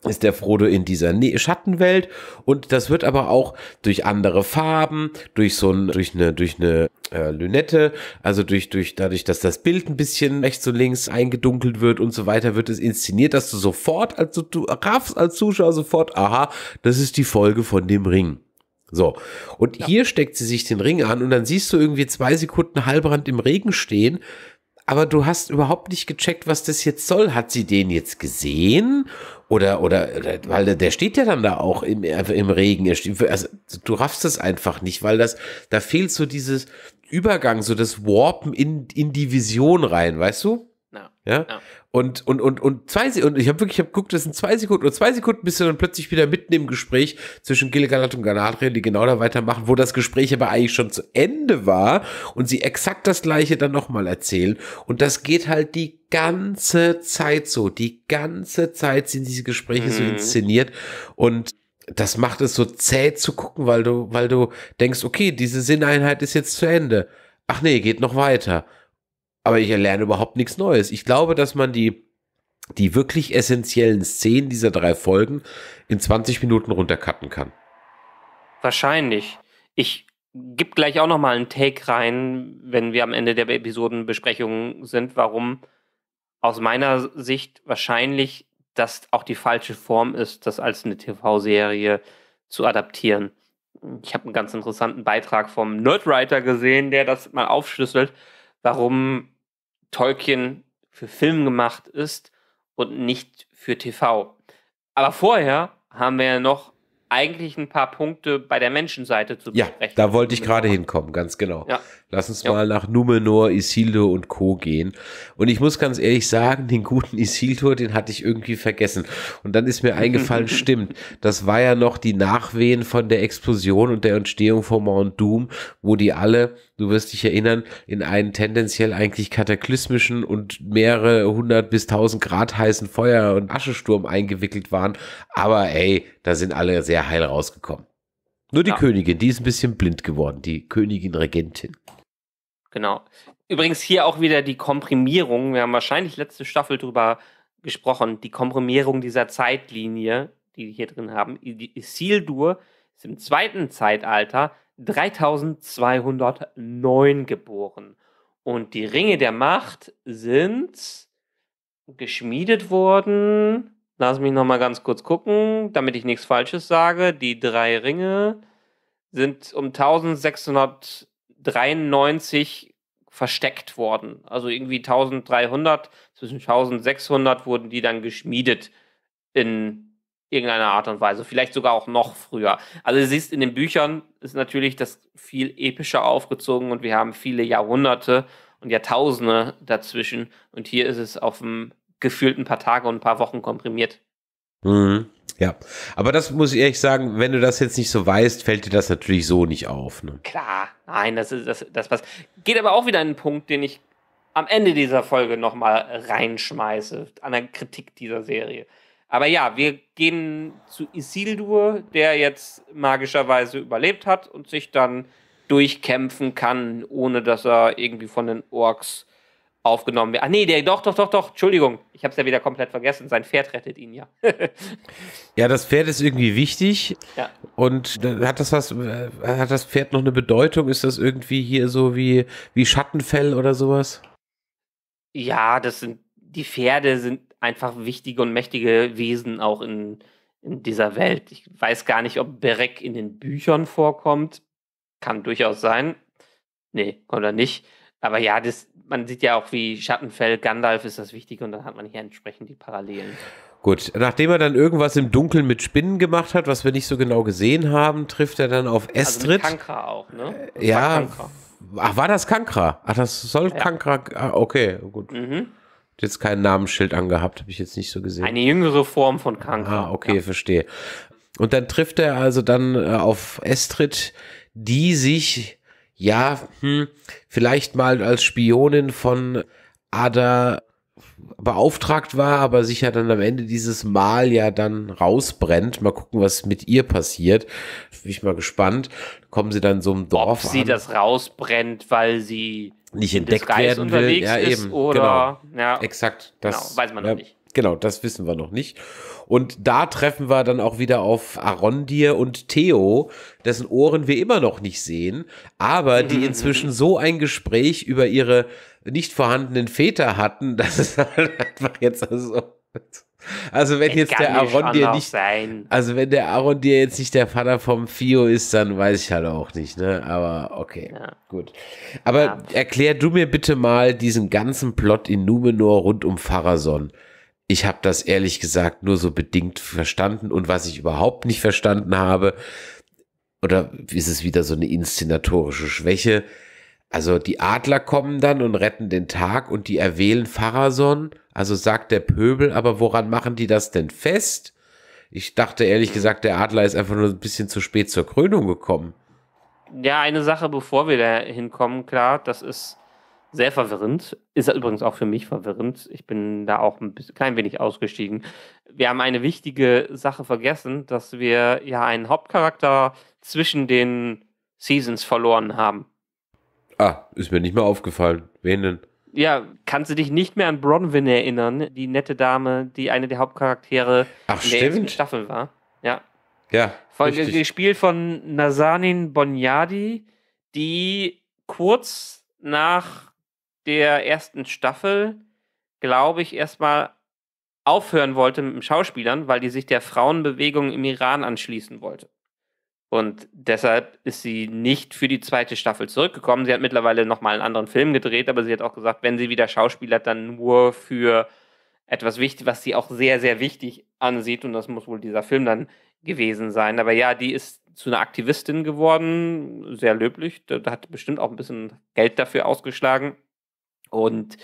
ist der Frodo in dieser ne-, Schattenwelt und das wird aber auch durch andere Farben, durch so ein, durch eine, durch eine äh, Lünette, also durch, durch, dadurch, dass das Bild ein bisschen rechts und links eingedunkelt wird und so weiter, wird es inszeniert, dass du sofort, also du raffst als Zuschauer sofort, aha, das ist die Folge von dem Ring. So. Und ja. hier steckt sie sich den Ring an und dann siehst du irgendwie zwei Sekunden Halbrand im Regen stehen, aber du hast überhaupt nicht gecheckt, was das jetzt soll. Hat sie den jetzt gesehen? Oder, oder, weil der steht ja dann da auch im, im Regen. Also, du raffst es einfach nicht, weil das, da fehlt so dieses Übergang, so das Warpen in, in die Vision rein, weißt du? Ja. ja. Und, und, und, und zwei und ich habe wirklich, ich habe geguckt, das sind zwei Sekunden und zwei Sekunden bist du dann plötzlich wieder mitten im Gespräch zwischen Gilgalat und Galadriel, die genau da weitermachen, wo das Gespräch aber eigentlich schon zu Ende war und sie exakt das gleiche dann nochmal erzählen. Und das geht halt die ganze Zeit so. Die ganze Zeit sind diese Gespräche mhm. so inszeniert und das macht es so zäh zu gucken, weil du, weil du denkst, okay, diese Sinneinheit ist jetzt zu Ende. Ach nee, geht noch weiter aber ich erlerne überhaupt nichts Neues. Ich glaube, dass man die, die wirklich essentiellen Szenen dieser drei Folgen in 20 Minuten runtercutten kann. Wahrscheinlich. Ich gebe gleich auch nochmal einen Take rein, wenn wir am Ende der Episodenbesprechung sind, warum aus meiner Sicht wahrscheinlich das auch die falsche Form ist, das als eine TV-Serie zu adaptieren. Ich habe einen ganz interessanten Beitrag vom Nerdwriter gesehen, der das mal aufschlüsselt, warum Tolkien für Film gemacht ist und nicht für TV. Aber vorher haben wir ja noch eigentlich ein paar Punkte bei der Menschenseite zu besprechen. Ja, da wollte ich gerade hinkommen, ganz genau. Ja. Lass uns jo. mal nach Numenor, Isildur und Co. gehen. Und ich muss ganz ehrlich sagen, den guten Isildur, den hatte ich irgendwie vergessen. Und dann ist mir eingefallen, stimmt, das war ja noch die Nachwehen von der Explosion und der Entstehung von Mount Doom, wo die alle, du wirst dich erinnern, in einen tendenziell eigentlich kataklysmischen und mehrere hundert bis tausend Grad heißen Feuer und Aschesturm eingewickelt waren. Aber ey, da sind alle sehr heil rausgekommen. Nur die ja. Königin, die ist ein bisschen blind geworden, die Königin Regentin. Genau. Übrigens hier auch wieder die Komprimierung. Wir haben wahrscheinlich letzte Staffel drüber gesprochen. Die Komprimierung dieser Zeitlinie, die wir hier drin haben. Isildur ist im zweiten Zeitalter 3209 geboren. Und die Ringe der Macht sind geschmiedet worden. Lass mich noch mal ganz kurz gucken, damit ich nichts Falsches sage. Die drei Ringe sind um 1600 93 versteckt worden. Also irgendwie 1300, zwischen 1600 wurden die dann geschmiedet in irgendeiner Art und Weise. Vielleicht sogar auch noch früher. Also du siehst, in den Büchern ist natürlich das viel epischer aufgezogen und wir haben viele Jahrhunderte und Jahrtausende dazwischen. Und hier ist es auf einem gefühlten paar Tage und ein paar Wochen komprimiert. Mhm. Ja, aber das muss ich ehrlich sagen, wenn du das jetzt nicht so weißt, fällt dir das natürlich so nicht auf. Ne? Klar, nein, das ist das, das was. Geht aber auch wieder einen Punkt, den ich am Ende dieser Folge nochmal reinschmeiße, an der Kritik dieser Serie. Aber ja, wir gehen zu Isildur, der jetzt magischerweise überlebt hat und sich dann durchkämpfen kann, ohne dass er irgendwie von den Orks aufgenommen wird. Ach nee, der, doch, doch, doch, doch, Entschuldigung, ich habe es ja wieder komplett vergessen. Sein Pferd rettet ihn ja. ja, das Pferd ist irgendwie wichtig. Ja. Und äh, hat das was, äh, hat das Pferd noch eine Bedeutung? Ist das irgendwie hier so wie, wie Schattenfell oder sowas? Ja, das sind, die Pferde sind einfach wichtige und mächtige Wesen auch in, in dieser Welt. Ich weiß gar nicht, ob Berek in den Büchern vorkommt. Kann durchaus sein. Nee, kommt er nicht. Aber ja, das, man sieht ja auch, wie Schattenfell, Gandalf ist das Wichtige und dann hat man hier entsprechend die Parallelen. Gut, nachdem er dann irgendwas im Dunkeln mit Spinnen gemacht hat, was wir nicht so genau gesehen haben, trifft er dann auf Estrid. Also mit Kankra auch, ne? Das ja. War Ach, war das Kankra? Ach, das soll ja. Kankra. Ah, okay, gut. Mhm. Hat jetzt kein Namensschild angehabt, habe ich jetzt nicht so gesehen. Eine jüngere Form von Kankra. Ah, okay, ja. verstehe. Und dann trifft er also dann äh, auf Estrid, die sich ja, hm, vielleicht mal als Spionin von Ada beauftragt war, aber sicher dann am Ende dieses Mal ja dann rausbrennt. Mal gucken, was mit ihr passiert. Bin ich mal gespannt. Kommen sie dann so im Dorf Ob an. sie das rausbrennt, weil sie nicht entdeckt werden will. Ja, eben. Genau. Oder, genau. Ja. Exakt. Das genau, weiß man noch nicht. Genau, das wissen wir noch nicht. Und da treffen wir dann auch wieder auf Arondir und Theo, dessen Ohren wir immer noch nicht sehen, aber die inzwischen so ein Gespräch über ihre nicht vorhandenen Väter hatten, dass es halt einfach jetzt also also wenn es jetzt der Arondir nicht, sein. also wenn der Arondir jetzt nicht der Vater vom Fio ist, dann weiß ich halt auch nicht, ne? Aber okay, ja. gut. Aber ja. erklär du mir bitte mal diesen ganzen Plot in Numenor rund um Pharason ich habe das ehrlich gesagt nur so bedingt verstanden und was ich überhaupt nicht verstanden habe, oder ist es wieder so eine inszenatorische Schwäche? Also die Adler kommen dann und retten den Tag und die erwählen Pharason, also sagt der Pöbel, aber woran machen die das denn fest? Ich dachte ehrlich gesagt, der Adler ist einfach nur ein bisschen zu spät zur Krönung gekommen. Ja, eine Sache, bevor wir da hinkommen, klar, das ist sehr verwirrend. Ist übrigens auch für mich verwirrend. Ich bin da auch ein bisschen, klein wenig ausgestiegen. Wir haben eine wichtige Sache vergessen, dass wir ja einen Hauptcharakter zwischen den Seasons verloren haben. Ah, ist mir nicht mehr aufgefallen. Wen denn? Ja, kannst du dich nicht mehr an Bronwyn erinnern, die nette Dame, die eine der Hauptcharaktere Ach, in der ersten Staffel war? Ja. Ja. Von, gespielt von Nazanin Bonyadi, die kurz nach der ersten Staffel, glaube ich, erstmal aufhören wollte mit den Schauspielern, weil die sich der Frauenbewegung im Iran anschließen wollte. Und deshalb ist sie nicht für die zweite Staffel zurückgekommen. Sie hat mittlerweile nochmal einen anderen Film gedreht, aber sie hat auch gesagt, wenn sie wieder schauspielert, dann nur für etwas wichtig, was sie auch sehr, sehr wichtig ansieht. Und das muss wohl dieser Film dann gewesen sein. Aber ja, die ist zu einer Aktivistin geworden, sehr löblich. Da hat bestimmt auch ein bisschen Geld dafür ausgeschlagen. Und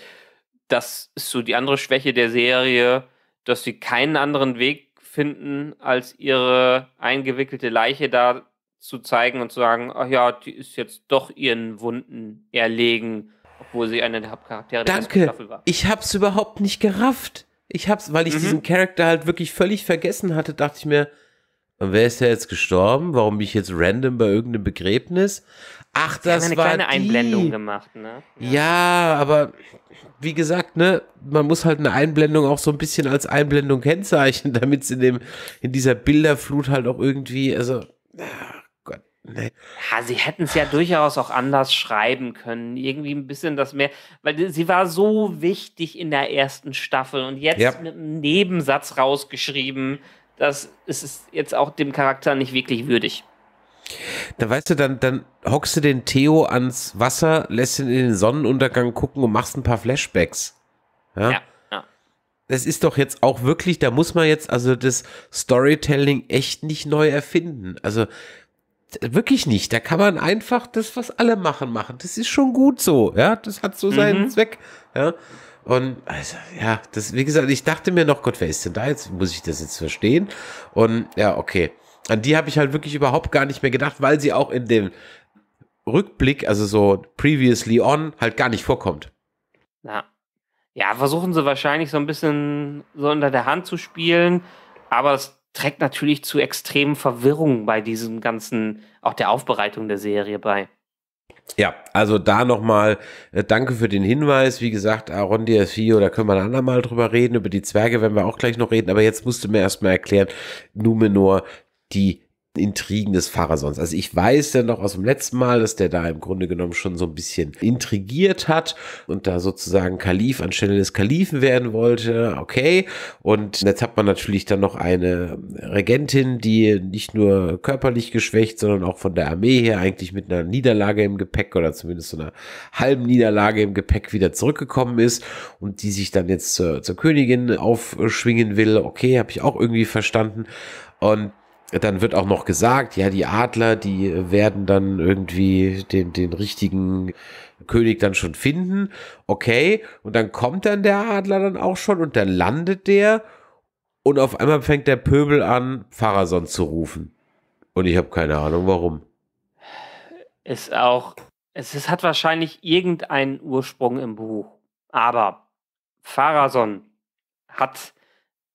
das ist so die andere Schwäche der Serie, dass sie keinen anderen Weg finden, als ihre eingewickelte Leiche da zu zeigen und zu sagen, ach ja, die ist jetzt doch ihren Wunden erlegen, obwohl sie eine der Hauptcharaktere Danke. der Staffel war. Danke, Ich hab's überhaupt nicht gerafft. Ich hab's, weil ich mhm. diesen Charakter halt wirklich völlig vergessen hatte, dachte ich mir, wer ist der jetzt gestorben? Warum bin ich jetzt random bei irgendeinem Begräbnis? Ach, das eine war eine kleine die. Einblendung gemacht, ne? Ja. ja. aber wie gesagt, ne, man muss halt eine Einblendung auch so ein bisschen als Einblendung kennzeichnen, damit es in dem in dieser Bilderflut halt auch irgendwie, also ach Gott, ne. Ja, sie hätten es ja durchaus auch anders schreiben können, irgendwie ein bisschen das mehr, weil sie war so wichtig in der ersten Staffel und jetzt ja. mit einem Nebensatz rausgeschrieben, das ist jetzt auch dem Charakter nicht wirklich würdig. Da weißt du, dann, dann hockst du den Theo ans Wasser, lässt ihn in den Sonnenuntergang gucken und machst ein paar Flashbacks. Ja? ja. ja. Das ist doch jetzt auch wirklich, da muss man jetzt also das Storytelling echt nicht neu erfinden. Also wirklich nicht. Da kann man einfach das, was alle machen, machen. Das ist schon gut so. Ja, das hat so seinen mhm. Zweck. Ja. Und also, ja, das, wie gesagt, ich dachte mir noch, Gott, wer ist denn da jetzt? Muss ich das jetzt verstehen? Und ja, okay an die habe ich halt wirklich überhaupt gar nicht mehr gedacht, weil sie auch in dem Rückblick, also so previously on, halt gar nicht vorkommt. Ja. Ja, versuchen sie wahrscheinlich so ein bisschen so unter der Hand zu spielen, aber das trägt natürlich zu extremen Verwirrungen bei diesem ganzen, auch der Aufbereitung der Serie bei. Ja, also da nochmal äh, danke für den Hinweis. Wie gesagt, Aaron Fio, da können wir ein andermal drüber reden. Über die Zwerge werden wir auch gleich noch reden. Aber jetzt musst du mir erstmal erklären, Numenor, die Intrigen des Pharasons. Also ich weiß ja noch aus dem letzten Mal, dass der da im Grunde genommen schon so ein bisschen intrigiert hat und da sozusagen Kalif anstelle des Kalifen werden wollte. Okay. Und jetzt hat man natürlich dann noch eine Regentin, die nicht nur körperlich geschwächt, sondern auch von der Armee her eigentlich mit einer Niederlage im Gepäck oder zumindest so einer halben Niederlage im Gepäck wieder zurückgekommen ist und die sich dann jetzt zur, zur Königin aufschwingen will. Okay, habe ich auch irgendwie verstanden. Und dann wird auch noch gesagt, ja, die Adler, die werden dann irgendwie den, den richtigen König dann schon finden. Okay, und dann kommt dann der Adler dann auch schon und dann landet der und auf einmal fängt der Pöbel an, Pharason zu rufen. Und ich habe keine Ahnung, warum. Ist auch, es ist, hat wahrscheinlich irgendeinen Ursprung im Buch. Aber Pharason hat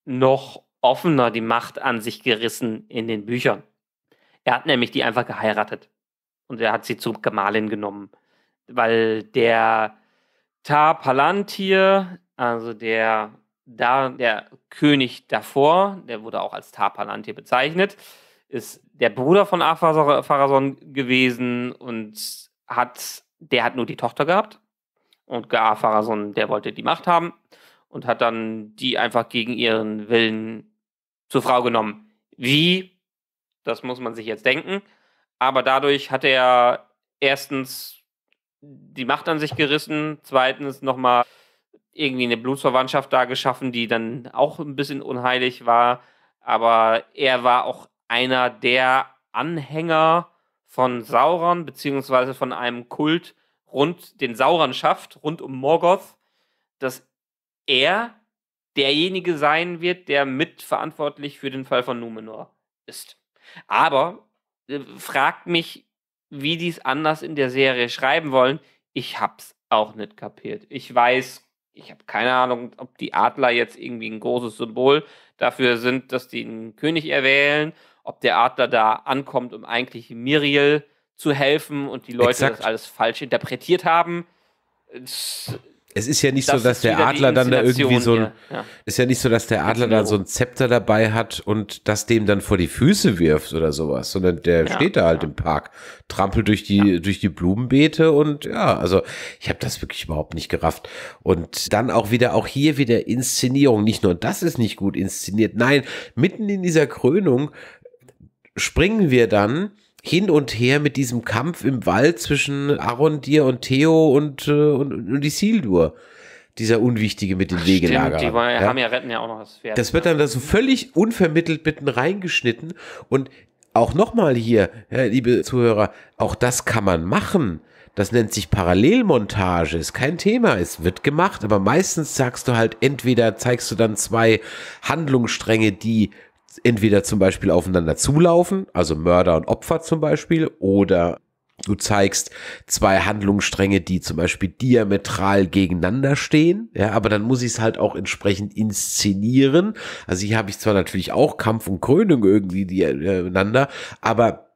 noch offener die Macht an sich gerissen in den Büchern. Er hat nämlich die einfach geheiratet und er hat sie zur Gemahlin genommen, weil der Tar Palantir, also der da der König davor, der wurde auch als Tar Palantir bezeichnet, ist der Bruder von Apharason gewesen und hat der hat nur die Tochter gehabt und Apharason, der wollte die Macht haben und hat dann die einfach gegen ihren Willen zur Frau genommen. Wie? Das muss man sich jetzt denken. Aber dadurch hat er erstens die Macht an sich gerissen, zweitens nochmal irgendwie eine Blutsverwandtschaft da geschaffen, die dann auch ein bisschen unheilig war. Aber er war auch einer der Anhänger von Sauron, beziehungsweise von einem Kult rund den Sauron schafft, rund um Morgoth, dass er derjenige sein wird, der mitverantwortlich für den Fall von Numenor ist. Aber äh, fragt mich, wie die es anders in der Serie schreiben wollen. Ich hab's auch nicht kapiert. Ich weiß, ich habe keine Ahnung, ob die Adler jetzt irgendwie ein großes Symbol dafür sind, dass die einen König erwählen, ob der Adler da ankommt, um eigentlich Miriel zu helfen und die Leute Exakt. das alles falsch interpretiert haben. Es, es ist ja nicht das so, dass der Adler dann da irgendwie so ein, ja. ist ja nicht so, dass der Adler da so ein Zepter dabei hat und das dem dann vor die Füße wirft oder sowas, sondern der ja, steht da halt ja. im Park, trampelt durch die, durch die Blumenbeete und ja, also ich habe das wirklich überhaupt nicht gerafft. Und dann auch wieder, auch hier wieder Inszenierung. Nicht nur das ist nicht gut inszeniert, nein, mitten in dieser Krönung springen wir dann hin und her mit diesem Kampf im Wald zwischen Arondir und Theo und, äh, und, und Sildur. dieser Unwichtige mit dem Wegelager. Die war, ja. haben ja retten ja auch noch das Pferd. Das wird ne? dann da so völlig unvermittelt mitten reingeschnitten und auch nochmal hier, ja, liebe Zuhörer, auch das kann man machen. Das nennt sich Parallelmontage, ist kein Thema, es wird gemacht, aber meistens sagst du halt, entweder zeigst du dann zwei Handlungsstränge, die entweder zum Beispiel aufeinander zulaufen, also Mörder und Opfer zum Beispiel, oder du zeigst zwei Handlungsstränge, die zum Beispiel diametral gegeneinander stehen, ja, aber dann muss ich es halt auch entsprechend inszenieren. Also hier habe ich zwar natürlich auch Kampf und Krönung irgendwie die, äh, einander, aber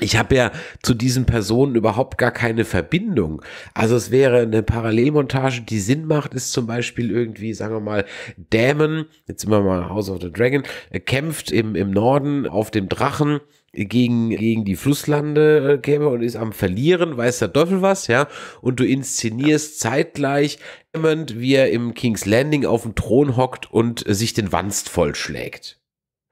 ich habe ja zu diesen Personen überhaupt gar keine Verbindung. Also es wäre eine Parallelmontage, die Sinn macht, ist zum Beispiel irgendwie, sagen wir mal, Damon, jetzt sind wir mal House of the Dragon, äh, kämpft im, im Norden auf dem Drachen gegen, gegen die Flusslande äh, käme und ist am Verlieren, weiß der Teufel was, ja, und du inszenierst zeitgleich jemand, wie er im King's Landing auf dem Thron hockt und äh, sich den Wanst vollschlägt.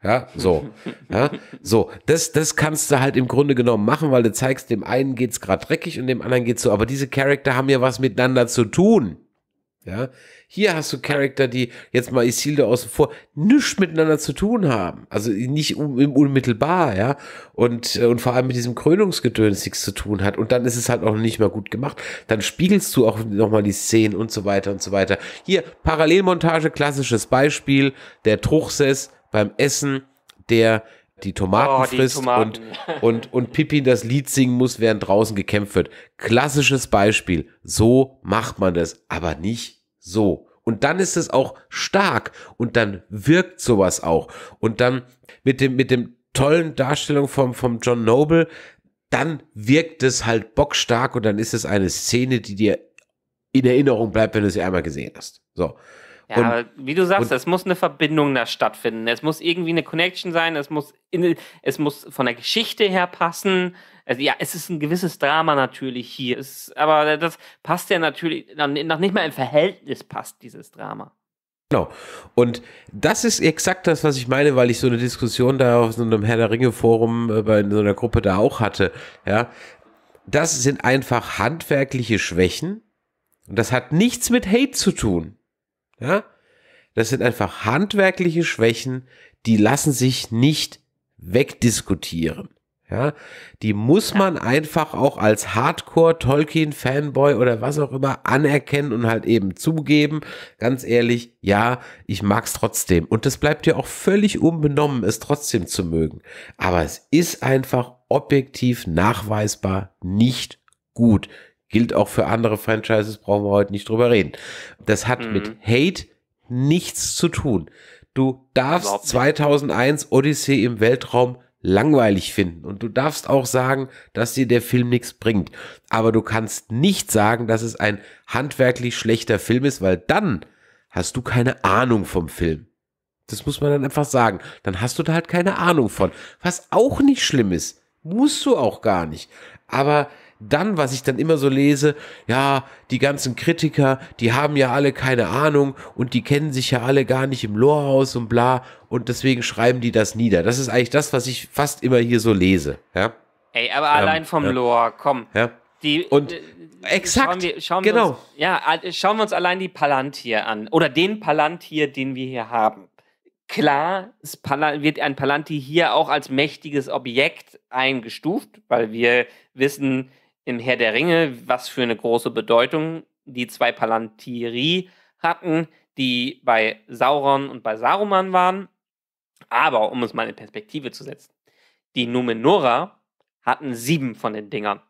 Ja, so. Ja, so, das, das kannst du halt im Grunde genommen machen, weil du zeigst, dem einen geht's gerade dreckig und dem anderen geht's so. Aber diese Charakter haben ja was miteinander zu tun. Ja, hier hast du Charakter, die jetzt mal Isildur außen vor nichts miteinander zu tun haben. Also nicht un unmittelbar, ja. Und, äh, und vor allem mit diesem Krönungsgedöns nichts zu tun hat. Und dann ist es halt auch nicht mehr gut gemacht. Dann spiegelst du auch nochmal die Szenen und so weiter und so weiter. Hier, Parallelmontage, klassisches Beispiel. Der Truchsess beim Essen, der die Tomaten oh, die frisst Tomaten. Und, und, und Pippin das Lied singen muss, während draußen gekämpft wird. Klassisches Beispiel. So macht man das, aber nicht so. Und dann ist es auch stark und dann wirkt sowas auch. Und dann mit dem, mit dem tollen Darstellung vom, vom John Noble, dann wirkt es halt bockstark und dann ist es eine Szene, die dir in Erinnerung bleibt, wenn du sie einmal gesehen hast. So. Ja, und, wie du sagst, und, es muss eine Verbindung da stattfinden. Es muss irgendwie eine Connection sein. Es muss, in, es muss von der Geschichte her passen. Also, ja, es ist ein gewisses Drama natürlich hier. Es, aber das passt ja natürlich, noch nicht mal im Verhältnis passt dieses Drama. Genau. Und das ist exakt das, was ich meine, weil ich so eine Diskussion da auf so einem Herr der Ringe Forum äh, bei so einer Gruppe da auch hatte. Ja. Das sind einfach handwerkliche Schwächen. Und das hat nichts mit Hate zu tun. Ja? Das sind einfach handwerkliche Schwächen, die lassen sich nicht wegdiskutieren. Ja, die muss man einfach auch als Hardcore Tolkien Fanboy oder was auch immer anerkennen und halt eben zugeben. Ganz ehrlich, ja, ich mag's trotzdem und das bleibt dir auch völlig unbenommen, es trotzdem zu mögen. Aber es ist einfach objektiv nachweisbar nicht gut. Gilt auch für andere Franchises, brauchen wir heute nicht drüber reden. Das hat mhm. mit Hate nichts zu tun. Du darfst 2001 Odyssey im Weltraum langweilig finden und du darfst auch sagen, dass dir der Film nichts bringt. Aber du kannst nicht sagen, dass es ein handwerklich schlechter Film ist, weil dann hast du keine Ahnung vom Film. Das muss man dann einfach sagen. Dann hast du da halt keine Ahnung von. Was auch nicht schlimm ist. Musst du auch gar nicht. Aber dann, was ich dann immer so lese, ja, die ganzen Kritiker, die haben ja alle keine Ahnung und die kennen sich ja alle gar nicht im Lore aus und bla und deswegen schreiben die das nieder. Das ist eigentlich das, was ich fast immer hier so lese, ja. Ey, aber allein ähm, vom ja. Lore, komm. Ja. Die, und äh, exakt, schauen wir, schauen genau. Wir uns, ja, schauen wir uns allein die Palantir an oder den Palantir, den wir hier haben. Klar wird ein Palantir hier auch als mächtiges Objekt eingestuft, weil wir wissen, im Herr der Ringe, was für eine große Bedeutung die zwei Palantiri hatten, die bei Sauron und bei Saruman waren. Aber um es mal in Perspektive zu setzen, die Numenora hatten sieben von den Dingern.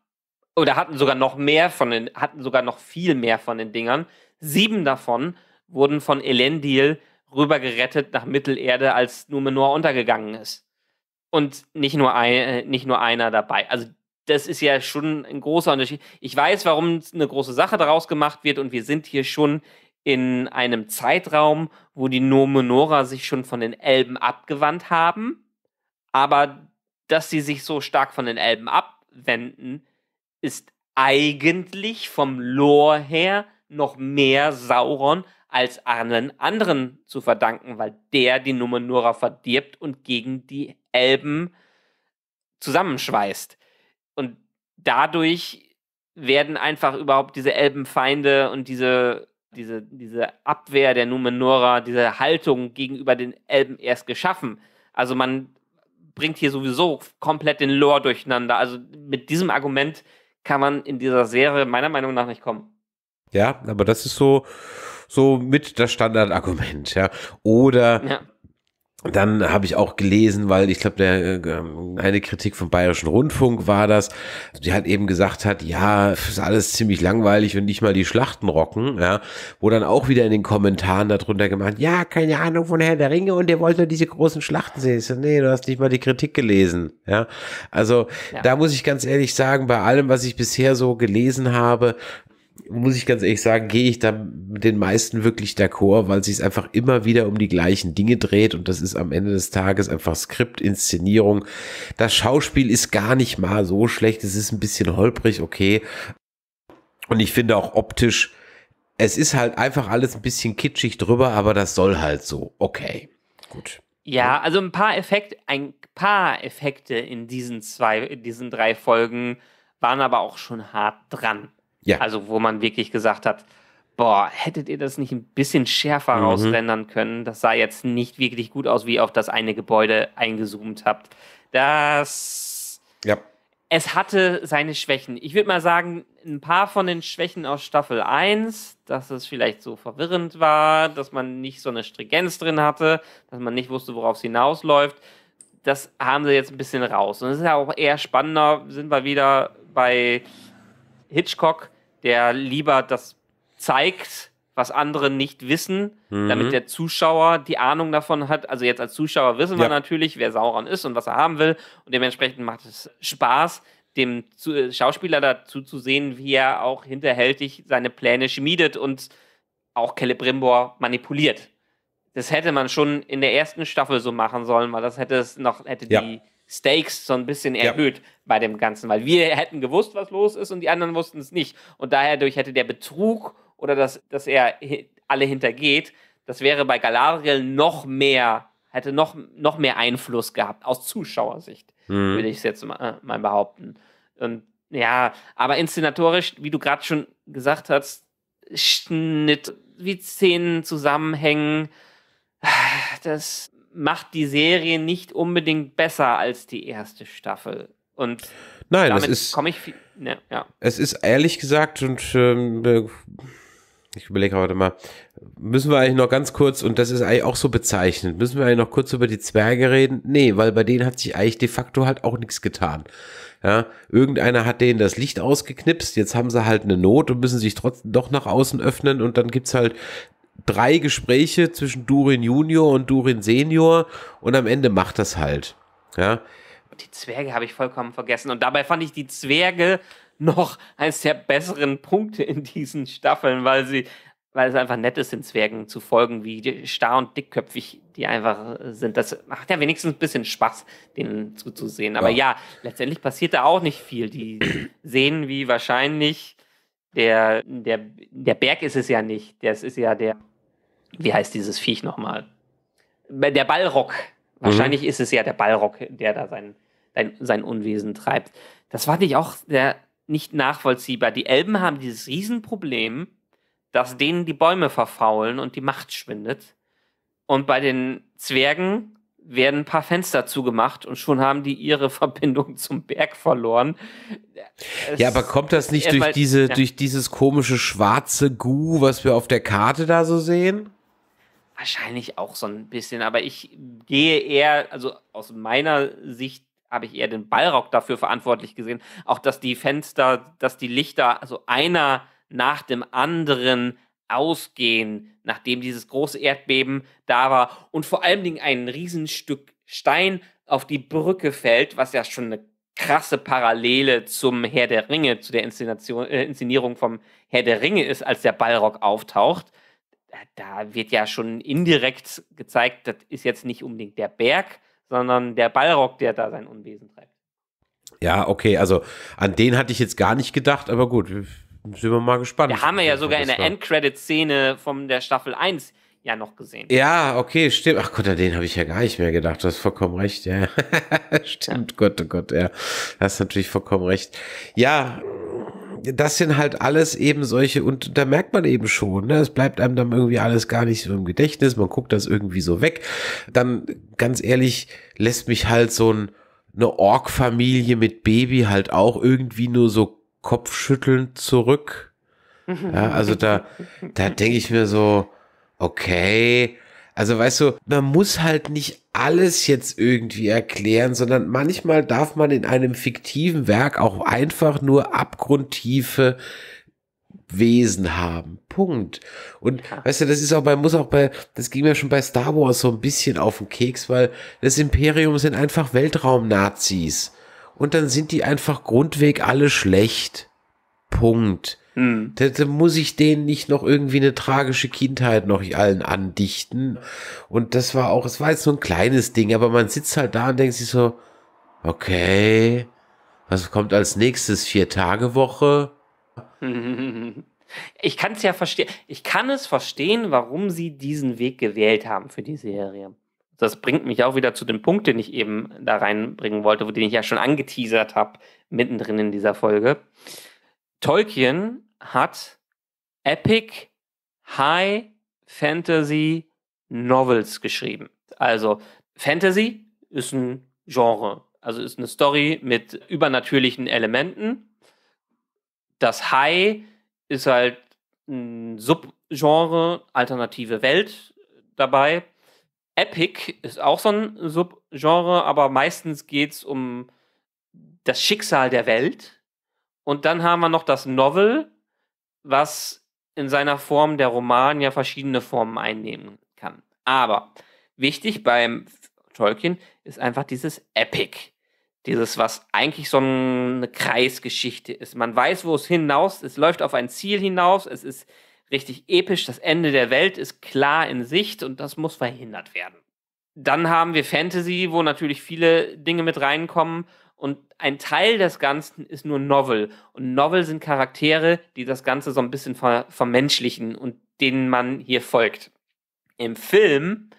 Oder hatten sogar noch mehr von den, hatten sogar noch viel mehr von den Dingern. Sieben davon wurden von Elendil rübergerettet nach Mittelerde, als Numenor untergegangen ist. Und nicht nur, ein, äh, nicht nur einer dabei. Also das ist ja schon ein großer Unterschied. Ich weiß, warum eine große Sache daraus gemacht wird und wir sind hier schon in einem Zeitraum, wo die Nomenora sich schon von den Elben abgewandt haben. Aber dass sie sich so stark von den Elben abwenden, ist eigentlich vom Lore her noch mehr Sauron als allen anderen zu verdanken, weil der die Nomenora verdirbt und gegen die Elben zusammenschweißt dadurch werden einfach überhaupt diese Elbenfeinde und diese, diese, diese Abwehr der Numenora, diese Haltung gegenüber den Elben erst geschaffen. Also man bringt hier sowieso komplett den Lore durcheinander. Also mit diesem Argument kann man in dieser Serie meiner Meinung nach nicht kommen. Ja, aber das ist so so mit das Standardargument, ja. Oder ja. Dann habe ich auch gelesen, weil ich glaube, der äh, eine Kritik vom Bayerischen Rundfunk war das, die halt eben gesagt hat, ja, ist alles ziemlich langweilig und nicht mal die Schlachten rocken, ja, wo dann auch wieder in den Kommentaren darunter gemacht, ja, keine Ahnung von Herr der Ringe und der wollte diese großen Schlachten sehen. so, nee, du hast nicht mal die Kritik gelesen, ja. Also ja. da muss ich ganz ehrlich sagen, bei allem, was ich bisher so gelesen habe, muss ich ganz ehrlich sagen, gehe ich da mit den meisten wirklich d'accord, weil sich es einfach immer wieder um die gleichen Dinge dreht und das ist am Ende des Tages einfach Skript, Inszenierung. Das Schauspiel ist gar nicht mal so schlecht, es ist ein bisschen holprig, okay. Und ich finde auch optisch, es ist halt einfach alles ein bisschen kitschig drüber, aber das soll halt so. Okay, gut. Ja, also ein paar Effekte, ein paar Effekte in diesen zwei, in diesen drei Folgen waren aber auch schon hart dran. Ja. Also, wo man wirklich gesagt hat, boah, hättet ihr das nicht ein bisschen schärfer mhm. rausrendern können? Das sah jetzt nicht wirklich gut aus, wie ihr auf das eine Gebäude eingezoomt habt. Das. Ja. Es hatte seine Schwächen. Ich würde mal sagen, ein paar von den Schwächen aus Staffel 1, dass es vielleicht so verwirrend war, dass man nicht so eine Stringenz drin hatte, dass man nicht wusste, worauf es hinausläuft. Das haben sie jetzt ein bisschen raus. Und es ist ja auch eher spannender, sind wir wieder bei Hitchcock, der lieber das zeigt, was andere nicht wissen, mhm. damit der Zuschauer die Ahnung davon hat. Also jetzt als Zuschauer wissen ja. wir natürlich, wer Sauron ist und was er haben will. Und dementsprechend macht es Spaß, dem äh, Schauspieler dazu zu sehen, wie er auch hinterhältig seine Pläne schmiedet und auch Celebrimbor manipuliert. Das hätte man schon in der ersten Staffel so machen sollen, weil das hätte es noch, hätte ja. die Stakes so ein bisschen erhöht ja. bei dem Ganzen, weil wir hätten gewusst, was los ist und die anderen wussten es nicht. Und daher durch hätte der Betrug oder das, dass er alle hintergeht, das wäre bei Galadriel noch mehr, hätte noch, noch mehr Einfluss gehabt, aus Zuschauersicht, mhm. würde ich es jetzt mal, äh, mal behaupten. Und ja, aber inszenatorisch, wie du gerade schon gesagt hast, Schnitt, wie Szenen zusammenhängen, das macht die Serie nicht unbedingt besser als die erste Staffel. Und Nein, damit komme ich viel, ne, ja. Es ist ehrlich gesagt und ähm, ich überlege heute mal, müssen wir eigentlich noch ganz kurz, und das ist eigentlich auch so bezeichnend, müssen wir eigentlich noch kurz über die Zwerge reden? Nee, weil bei denen hat sich eigentlich de facto halt auch nichts getan. Ja, irgendeiner hat denen das Licht ausgeknipst, jetzt haben sie halt eine Not und müssen sich trotzdem doch nach außen öffnen und dann gibt es halt drei Gespräche zwischen Durin Junior und Durin Senior und am Ende macht das halt. Ja. Die Zwerge habe ich vollkommen vergessen und dabei fand ich die Zwerge noch eines der besseren Punkte in diesen Staffeln, weil sie weil es einfach nett ist, den Zwergen zu folgen, wie starr und dickköpfig die einfach sind. Das macht ja wenigstens ein bisschen Spaß, denen zuzusehen. Aber ja, ja letztendlich passiert da auch nicht viel. Die sehen, wie wahrscheinlich der, der, der Berg ist es ja nicht. Das ist ja der wie heißt dieses Viech nochmal? Äh, der Ballrock. Wahrscheinlich mhm. ist es ja der Ballrock, der da sein, sein, sein Unwesen treibt. Das fand ich auch sehr nicht nachvollziehbar. Die Elben haben dieses Riesenproblem, dass denen die Bäume verfaulen und die Macht schwindet. Und bei den Zwergen werden ein paar Fenster zugemacht und schon haben die ihre Verbindung zum Berg verloren. Äh, es ja, aber kommt das nicht äh, durch, mal, diese, ja. durch dieses komische schwarze Gu, was wir auf der Karte da so sehen? Wahrscheinlich auch so ein bisschen, aber ich gehe eher, also aus meiner Sicht habe ich eher den Ballrock dafür verantwortlich gesehen, auch dass die Fenster, dass die Lichter, also einer nach dem anderen ausgehen, nachdem dieses große Erdbeben da war und vor allen Dingen ein Riesenstück Stein auf die Brücke fällt, was ja schon eine krasse Parallele zum Herr der Ringe, zu der Inszenation, äh, Inszenierung vom Herr der Ringe ist, als der Ballrock auftaucht da wird ja schon indirekt gezeigt, das ist jetzt nicht unbedingt der Berg, sondern der Ballrock, der da sein Unwesen treibt. Ja, okay, also an den hatte ich jetzt gar nicht gedacht, aber gut, sind wir mal gespannt. Da haben wir ja sogar in der Endcredit-Szene von der Staffel 1 ja noch gesehen. Ja, okay, stimmt. Ach Gott, an den habe ich ja gar nicht mehr gedacht. Du hast vollkommen recht, ja. stimmt, ja. Gott, oh Gott, ja. Du Hast natürlich vollkommen recht. Ja, das sind halt alles eben solche, und da merkt man eben schon, ne, es bleibt einem dann irgendwie alles gar nicht so im Gedächtnis, man guckt das irgendwie so weg. Dann, ganz ehrlich, lässt mich halt so ein, eine org familie mit Baby halt auch irgendwie nur so kopfschüttelnd zurück. Ja, also da, da denke ich mir so, okay, also weißt du, man muss halt nicht alles jetzt irgendwie erklären, sondern manchmal darf man in einem fiktiven Werk auch einfach nur abgrundtiefe Wesen haben. Punkt. Und weißt du, das ist auch bei, muss auch bei, das ging mir schon bei Star Wars so ein bisschen auf den Keks, weil das Imperium sind einfach Weltraum-Nazis. Und dann sind die einfach grundweg alle schlecht. Punkt. Mhm. Da, Dann muss ich denen nicht noch irgendwie eine tragische Kindheit noch allen andichten. Und das war auch, es war jetzt so ein kleines Ding, aber man sitzt halt da und denkt sich so, okay, was kommt als nächstes? Vier Tage Woche? Ich kann es ja verstehen. Ich kann es verstehen, warum sie diesen Weg gewählt haben für die Serie. Das bringt mich auch wieder zu dem Punkt, den ich eben da reinbringen wollte, den ich ja schon angeteasert habe, mittendrin in dieser Folge. Tolkien hat Epic High Fantasy Novels geschrieben. Also Fantasy ist ein Genre, also ist eine Story mit übernatürlichen Elementen. Das High ist halt ein Subgenre, alternative Welt dabei. Epic ist auch so ein Subgenre, aber meistens geht es um das Schicksal der Welt und dann haben wir noch das Novel, was in seiner Form der Roman ja verschiedene Formen einnehmen kann. Aber wichtig beim Tolkien ist einfach dieses Epic. Dieses, was eigentlich so eine Kreisgeschichte ist. Man weiß, wo es hinaus, es läuft auf ein Ziel hinaus, es ist richtig episch, das Ende der Welt ist klar in Sicht und das muss verhindert werden. Dann haben wir Fantasy, wo natürlich viele Dinge mit reinkommen und ein Teil des Ganzen ist nur Novel. Und Novel sind Charaktere, die das Ganze so ein bisschen ver vermenschlichen und denen man hier folgt. Im Film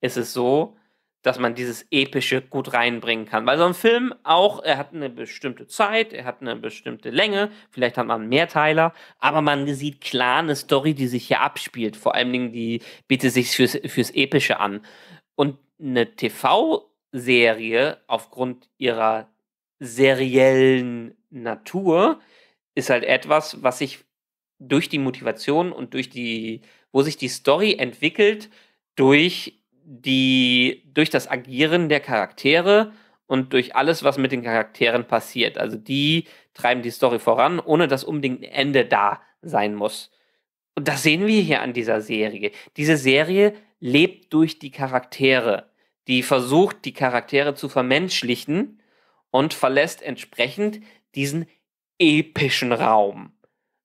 ist es so, dass man dieses Epische gut reinbringen kann. Weil so ein Film auch, er hat eine bestimmte Zeit, er hat eine bestimmte Länge, vielleicht hat man mehr Teiler, aber man sieht klar eine Story, die sich hier abspielt. Vor allen Dingen, die bietet sich fürs, fürs Epische an. Und eine TV-Serie aufgrund ihrer seriellen Natur ist halt etwas, was sich durch die Motivation und durch die, wo sich die Story entwickelt, durch die, durch das Agieren der Charaktere und durch alles, was mit den Charakteren passiert. Also die treiben die Story voran, ohne dass unbedingt ein Ende da sein muss. Und das sehen wir hier an dieser Serie. Diese Serie lebt durch die Charaktere. Die versucht, die Charaktere zu vermenschlichen und verlässt entsprechend diesen epischen Raum.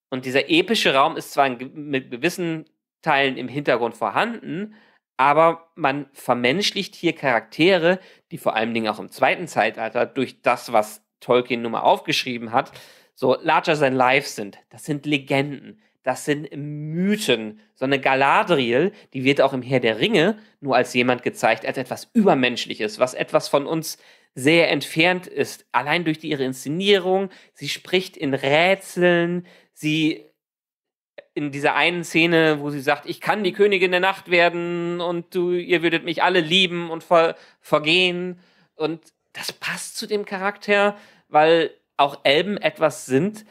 Und dieser epische Raum ist zwar mit gewissen Teilen im Hintergrund vorhanden, aber man vermenschlicht hier Charaktere, die vor allen Dingen auch im zweiten Zeitalter durch das, was Tolkien nun mal aufgeschrieben hat, so larger than life sind. Das sind Legenden, das sind Mythen. So eine Galadriel, die wird auch im Herr der Ringe nur als jemand gezeigt, als etwas Übermenschliches, was etwas von uns sehr entfernt ist. Allein durch ihre Inszenierung. Sie spricht in Rätseln. Sie äh, in dieser einen Szene, wo sie sagt, ich kann die Königin der Nacht werden und du, ihr würdet mich alle lieben und ver, vergehen. Und das passt zu dem Charakter, weil auch Elben etwas sind,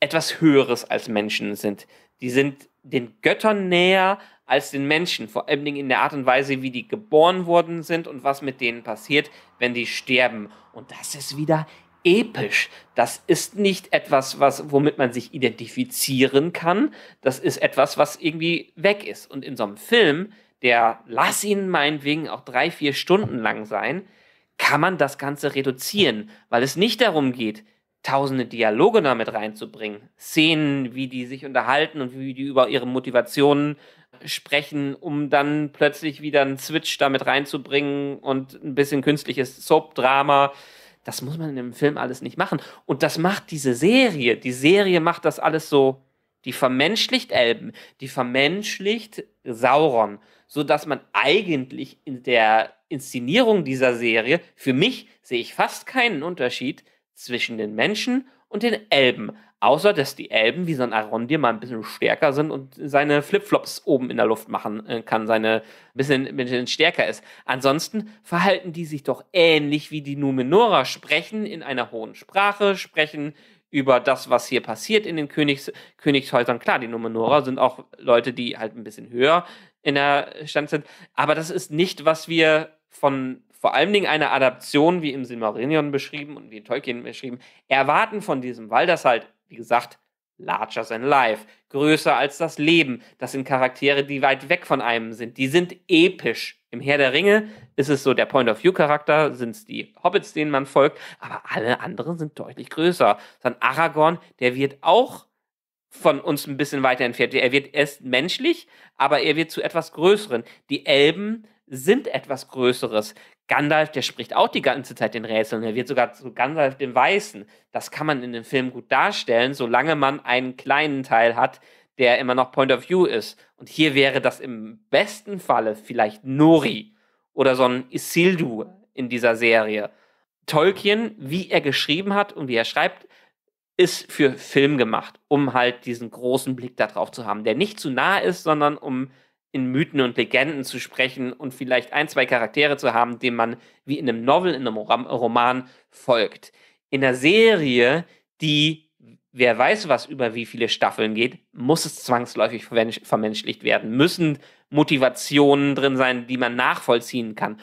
etwas Höheres als Menschen sind. Die sind den Göttern näher als den Menschen, vor allem in der Art und Weise, wie die geboren worden sind und was mit denen passiert, wenn die sterben. Und das ist wieder episch. Das ist nicht etwas, was, womit man sich identifizieren kann. Das ist etwas, was irgendwie weg ist. Und in so einem Film, der lass ihn meinetwegen auch drei, vier Stunden lang sein, kann man das Ganze reduzieren, weil es nicht darum geht, tausende Dialoge damit reinzubringen. Szenen, wie die sich unterhalten und wie die über ihre Motivationen sprechen, um dann plötzlich wieder einen Switch damit reinzubringen und ein bisschen künstliches Soap-Drama. Das muss man in einem Film alles nicht machen. Und das macht diese Serie. Die Serie macht das alles so. Die vermenschlicht Elben, die vermenschlicht Sauron, sodass man eigentlich in der Inszenierung dieser Serie, für mich sehe ich fast keinen Unterschied zwischen den Menschen und den Elben. Außer, dass die Elben wie so ein Arondir mal ein bisschen stärker sind und seine Flipflops oben in der Luft machen äh, kann, seine ein bisschen, bisschen stärker ist. Ansonsten verhalten die sich doch ähnlich wie die Numenora, sprechen in einer hohen Sprache, sprechen über das, was hier passiert in den Königs Königshäusern. Klar, die Numenora sind auch Leute, die halt ein bisschen höher in der Stand sind. Aber das ist nicht, was wir von vor allen Dingen einer Adaption, wie im Silmarillion beschrieben und wie Tolkien beschrieben, erwarten von diesem, weil das halt wie gesagt, larger than life, größer als das Leben. Das sind Charaktere, die weit weg von einem sind. Die sind episch. Im Herr der Ringe ist es so der Point-of-View-Charakter, sind es die Hobbits, denen man folgt, aber alle anderen sind deutlich größer. Dann Aragorn, der wird auch von uns ein bisschen weiter entfernt. Er wird erst menschlich, aber er wird zu etwas Größeren. Die Elben sind etwas Größeres. Gandalf, der spricht auch die ganze Zeit den Rätseln. Er wird sogar zu Gandalf dem Weißen. Das kann man in dem Film gut darstellen, solange man einen kleinen Teil hat, der immer noch Point of View ist. Und hier wäre das im besten Falle vielleicht Nori oder so ein Isildur in dieser Serie. Tolkien, wie er geschrieben hat und wie er schreibt, ist für Film gemacht, um halt diesen großen Blick darauf zu haben, der nicht zu nah ist, sondern um in Mythen und Legenden zu sprechen und vielleicht ein, zwei Charaktere zu haben, denen man wie in einem Novel, in einem Roman folgt. In einer Serie, die wer weiß was über wie viele Staffeln geht, muss es zwangsläufig vermenschlicht werden, müssen Motivationen drin sein, die man nachvollziehen kann.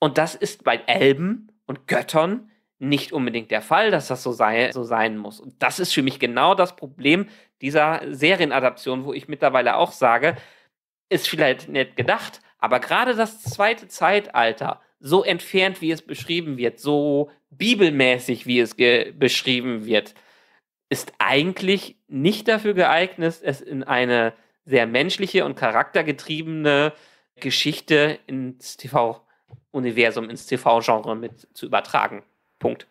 Und das ist bei Elben und Göttern nicht unbedingt der Fall, dass das so, sei, so sein muss. Und das ist für mich genau das Problem dieser Serienadaption, wo ich mittlerweile auch sage, ist vielleicht nett gedacht, aber gerade das zweite Zeitalter, so entfernt, wie es beschrieben wird, so bibelmäßig, wie es beschrieben wird, ist eigentlich nicht dafür geeignet, es in eine sehr menschliche und charaktergetriebene Geschichte ins TV-Universum, ins TV-Genre mit zu übertragen. Punkt.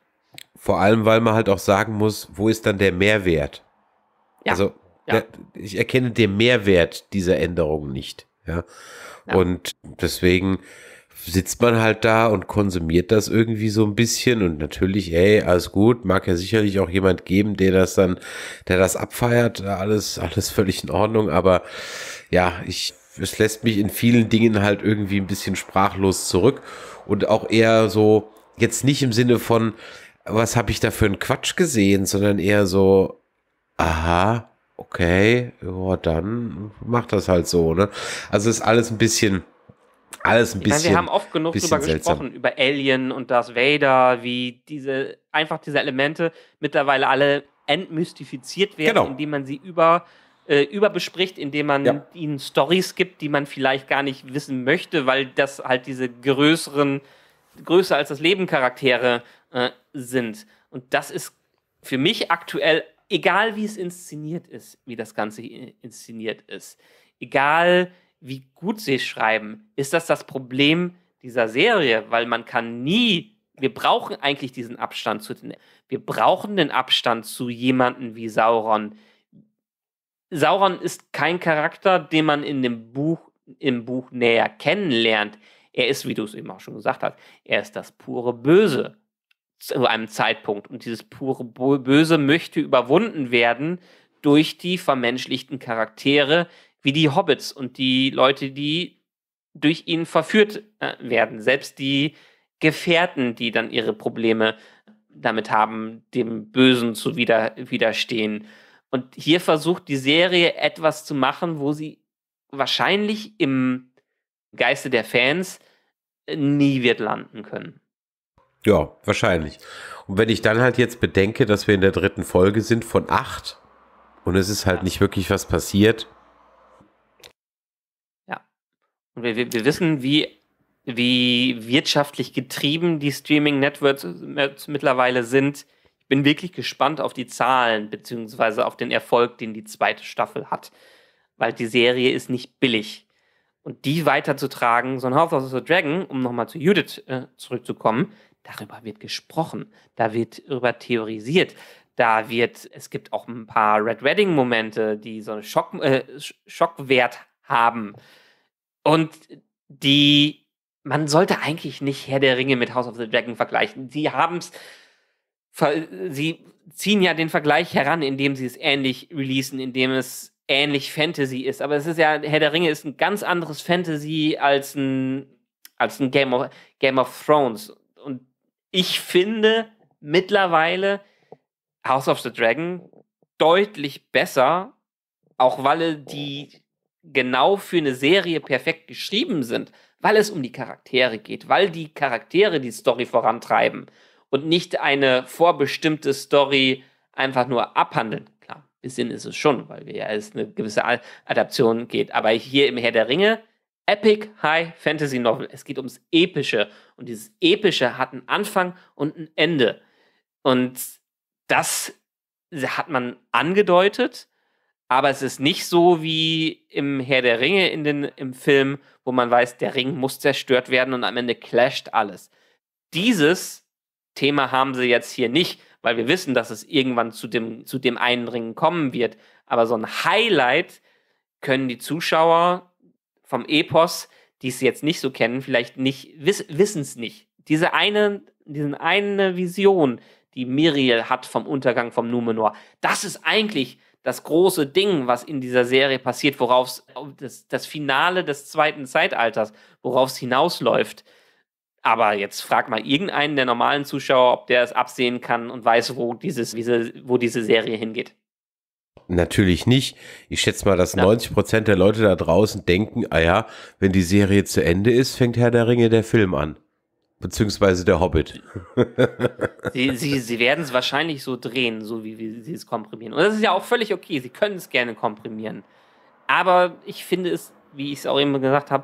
Vor allem, weil man halt auch sagen muss, wo ist dann der Mehrwert? Ja. Also ja. Ich erkenne den Mehrwert dieser Änderungen nicht. Ja? ja. Und deswegen sitzt man halt da und konsumiert das irgendwie so ein bisschen und natürlich, ey, alles gut, mag ja sicherlich auch jemand geben, der das dann, der das abfeiert, alles, alles völlig in Ordnung, aber ja, ich, es lässt mich in vielen Dingen halt irgendwie ein bisschen sprachlos zurück und auch eher so, jetzt nicht im Sinne von, was habe ich da für einen Quatsch gesehen, sondern eher so, aha, okay, ja, dann macht das halt so, ne? Also ist alles ein bisschen, alles ein ich bisschen. Meine, wir haben oft genug drüber seltsam. gesprochen, über Alien und Darth Vader, wie diese, einfach diese Elemente mittlerweile alle entmystifiziert werden, genau. indem man sie über äh, überbespricht, indem man ja. ihnen Stories gibt, die man vielleicht gar nicht wissen möchte, weil das halt diese größeren, größer als das Leben Charaktere äh, sind. Und das ist für mich aktuell egal wie es inszeniert ist, wie das Ganze inszeniert ist, egal wie gut sie schreiben, ist das das Problem dieser Serie, weil man kann nie, wir brauchen eigentlich diesen Abstand zu den, wir brauchen den Abstand zu jemanden wie Sauron. Sauron ist kein Charakter, den man in dem Buch, im Buch näher kennenlernt. Er ist, wie du es eben auch schon gesagt hast, er ist das pure Böse zu einem Zeitpunkt. Und dieses pure Böse möchte überwunden werden durch die vermenschlichten Charaktere wie die Hobbits und die Leute, die durch ihn verführt äh, werden. Selbst die Gefährten, die dann ihre Probleme damit haben, dem Bösen zu wider widerstehen. Und hier versucht die Serie etwas zu machen, wo sie wahrscheinlich im Geiste der Fans äh, nie wird landen können. Ja, wahrscheinlich. Und wenn ich dann halt jetzt bedenke, dass wir in der dritten Folge sind von acht und es ist halt ja. nicht wirklich was passiert. Ja. Und wir, wir, wir wissen, wie, wie wirtschaftlich getrieben die Streaming-Networks äh, mittlerweile sind. Ich bin wirklich gespannt auf die Zahlen, beziehungsweise auf den Erfolg, den die zweite Staffel hat. Weil die Serie ist nicht billig. Und die weiterzutragen, so ein House of the Dragon, um nochmal zu Judith äh, zurückzukommen, Darüber wird gesprochen, da wird darüber theorisiert, da wird, es gibt auch ein paar Red Wedding-Momente, die so einen Schock, äh, Schockwert haben. Und die, man sollte eigentlich nicht Herr der Ringe mit House of the Dragon vergleichen. Sie haben es, sie ziehen ja den Vergleich heran, indem sie es ähnlich releasen, indem es ähnlich Fantasy ist. Aber es ist ja, Herr der Ringe ist ein ganz anderes Fantasy als ein, als ein Game of, Game of Thrones ich finde mittlerweile House of the Dragon deutlich besser, auch weil die genau für eine Serie perfekt geschrieben sind, weil es um die Charaktere geht, weil die Charaktere die Story vorantreiben und nicht eine vorbestimmte Story einfach nur abhandeln. Klar, bisschen ist es schon, weil wir ja als eine gewisse Adaption geht. Aber hier im Herr der Ringe Epic High Fantasy Novel. Es geht ums Epische. Und dieses Epische hat einen Anfang und ein Ende. Und das hat man angedeutet, aber es ist nicht so wie im Herr der Ringe in den, im Film, wo man weiß, der Ring muss zerstört werden und am Ende clasht alles. Dieses Thema haben sie jetzt hier nicht, weil wir wissen, dass es irgendwann zu dem, zu dem einen Ring kommen wird. Aber so ein Highlight können die Zuschauer vom Epos, die es jetzt nicht so kennen, vielleicht nicht, wiss, wissen es nicht. Diese eine, diese eine Vision, die Miriel hat vom Untergang vom Numenor, das ist eigentlich das große Ding, was in dieser Serie passiert, worauf das, das Finale des zweiten Zeitalters, worauf es hinausläuft. Aber jetzt frag mal irgendeinen der normalen Zuschauer, ob der es absehen kann und weiß, wo, dieses, wo diese Serie hingeht. Natürlich nicht. Ich schätze mal, dass ja. 90 Prozent der Leute da draußen denken, ah ja, wenn die Serie zu Ende ist, fängt Herr der Ringe der Film an. Beziehungsweise der Hobbit. Sie, sie, sie werden es wahrscheinlich so drehen, so wie, wie sie es komprimieren. Und das ist ja auch völlig okay. Sie können es gerne komprimieren. Aber ich finde es, wie ich es auch eben gesagt habe,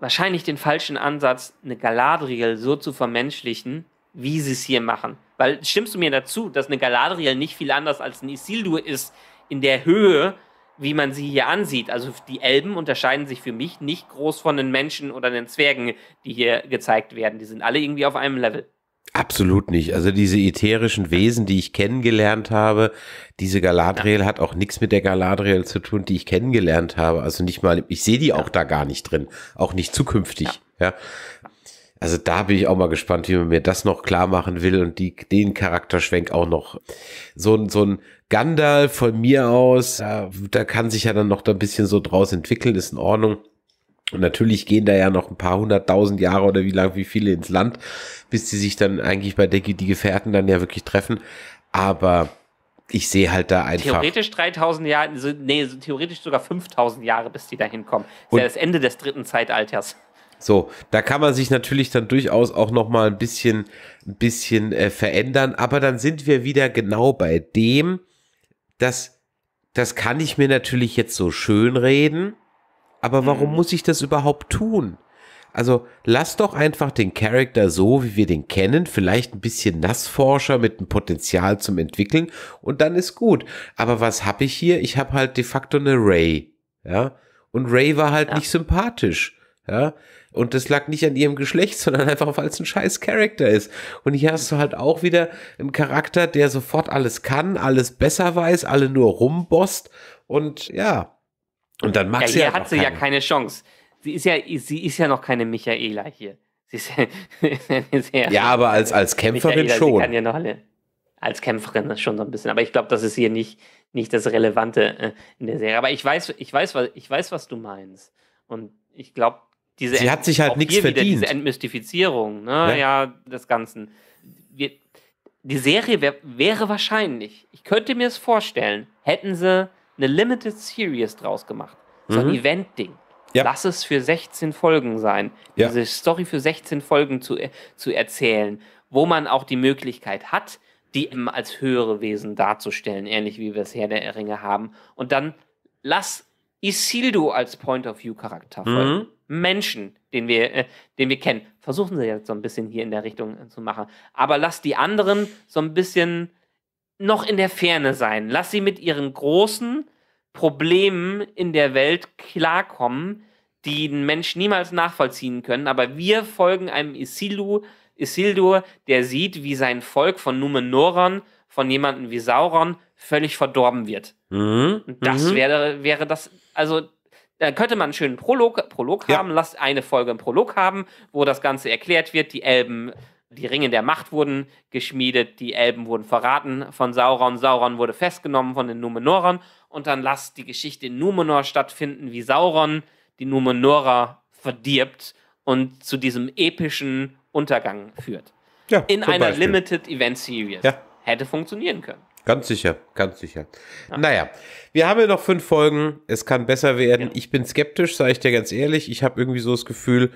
wahrscheinlich den falschen Ansatz, eine Galadriel so zu vermenschlichen, wie sie es hier machen. Weil stimmst du mir dazu, dass eine Galadriel nicht viel anders als ein Isildur ist, in der Höhe, wie man sie hier ansieht. Also die Elben unterscheiden sich für mich nicht groß von den Menschen oder den Zwergen, die hier gezeigt werden. Die sind alle irgendwie auf einem Level. Absolut nicht. Also diese ätherischen Wesen, die ich kennengelernt habe, diese Galadriel ja. hat auch nichts mit der Galadriel zu tun, die ich kennengelernt habe. Also nicht mal, ich sehe die ja. auch da gar nicht drin, auch nicht zukünftig. Ja. ja. Also da bin ich auch mal gespannt, wie man mir das noch klar machen will und die, den Charakterschwenk auch noch. So, ein so ein Gandalf von mir aus, da, da kann sich ja dann noch da ein bisschen so draus entwickeln, ist in Ordnung. Und natürlich gehen da ja noch ein paar hunderttausend Jahre oder wie lang, wie viele ins Land, bis die sich dann eigentlich bei der, die Gefährten dann ja wirklich treffen. Aber ich sehe halt da einfach. Theoretisch 3000 Jahre, nee, theoretisch sogar 5000 Jahre, bis die da hinkommen. Das ist ja das Ende des dritten Zeitalters. So, da kann man sich natürlich dann durchaus auch noch mal ein bisschen, ein bisschen äh, verändern, aber dann sind wir wieder genau bei dem, dass das kann ich mir natürlich jetzt so schön reden, aber warum mhm. muss ich das überhaupt tun? Also lass doch einfach den Charakter so, wie wir den kennen, vielleicht ein bisschen Nassforscher mit einem Potenzial zum Entwickeln und dann ist gut. Aber was habe ich hier? Ich habe halt de facto eine Ray, ja. Und Ray war halt ja. nicht sympathisch, ja. Und das lag nicht an ihrem Geschlecht, sondern einfach, weil es ein scheiß Charakter ist. Und hier hast du halt auch wieder einen Charakter, der sofort alles kann, alles besser weiß, alle nur rumbost. und ja. Und dann mag ja, sie halt ja. Hier hat sie keine. ja keine Chance. Sie ist ja, sie ist ja noch keine Michaela hier. Sie ist ja, ist ja, aber als, als Kämpferin Michaela, schon. Sie kann ja noch alle als Kämpferin schon so ein bisschen. Aber ich glaube, das ist hier nicht, nicht das Relevante äh, in der Serie. Aber ich weiß, ich weiß, ich weiß, was du meinst. Und ich glaube, diese sie hat sich halt nichts verdient. Diese Entmystifizierung, ne? ja. ja des Ganzen. Wir, die Serie wär, wäre wahrscheinlich, ich könnte mir es vorstellen, hätten sie eine Limited Series draus gemacht. So ein mhm. Event-Ding. Ja. Lass es für 16 Folgen sein. Ja. Diese Story für 16 Folgen zu, äh, zu erzählen, wo man auch die Möglichkeit hat, die als höhere Wesen darzustellen, ähnlich wie wir es Herr der Erringe haben. Und dann lass Isildur als Point-of-View-Charakter mhm. folgen. Mhm. Menschen, den wir, äh, den wir kennen. Versuchen sie jetzt so ein bisschen hier in der Richtung äh, zu machen. Aber lass die anderen so ein bisschen noch in der Ferne sein. Lass sie mit ihren großen Problemen in der Welt klarkommen, die ein Mensch niemals nachvollziehen können. Aber wir folgen einem Isilu, Isildur, der sieht, wie sein Volk von Numenoran, von jemandem wie Sauron, völlig verdorben wird. Mhm. Und das mhm. wäre, wäre das, also dann könnte man einen schönen Prolog, Prolog ja. haben, lasst eine Folge im Prolog haben, wo das Ganze erklärt wird, die Elben die Ringe der Macht wurden geschmiedet, die Elben wurden verraten von Sauron, Sauron wurde festgenommen von den Numenorern und dann lasst die Geschichte in Numenor stattfinden, wie Sauron die Numenorer verdirbt und zu diesem epischen Untergang führt. Ja, in einer Beispiel. Limited Event Series. Ja. Hätte funktionieren können. Ganz sicher, ganz sicher. Ja. Naja, wir haben ja noch fünf Folgen. Es kann besser werden. Ja. Ich bin skeptisch, sage ich dir ganz ehrlich. Ich habe irgendwie so das Gefühl,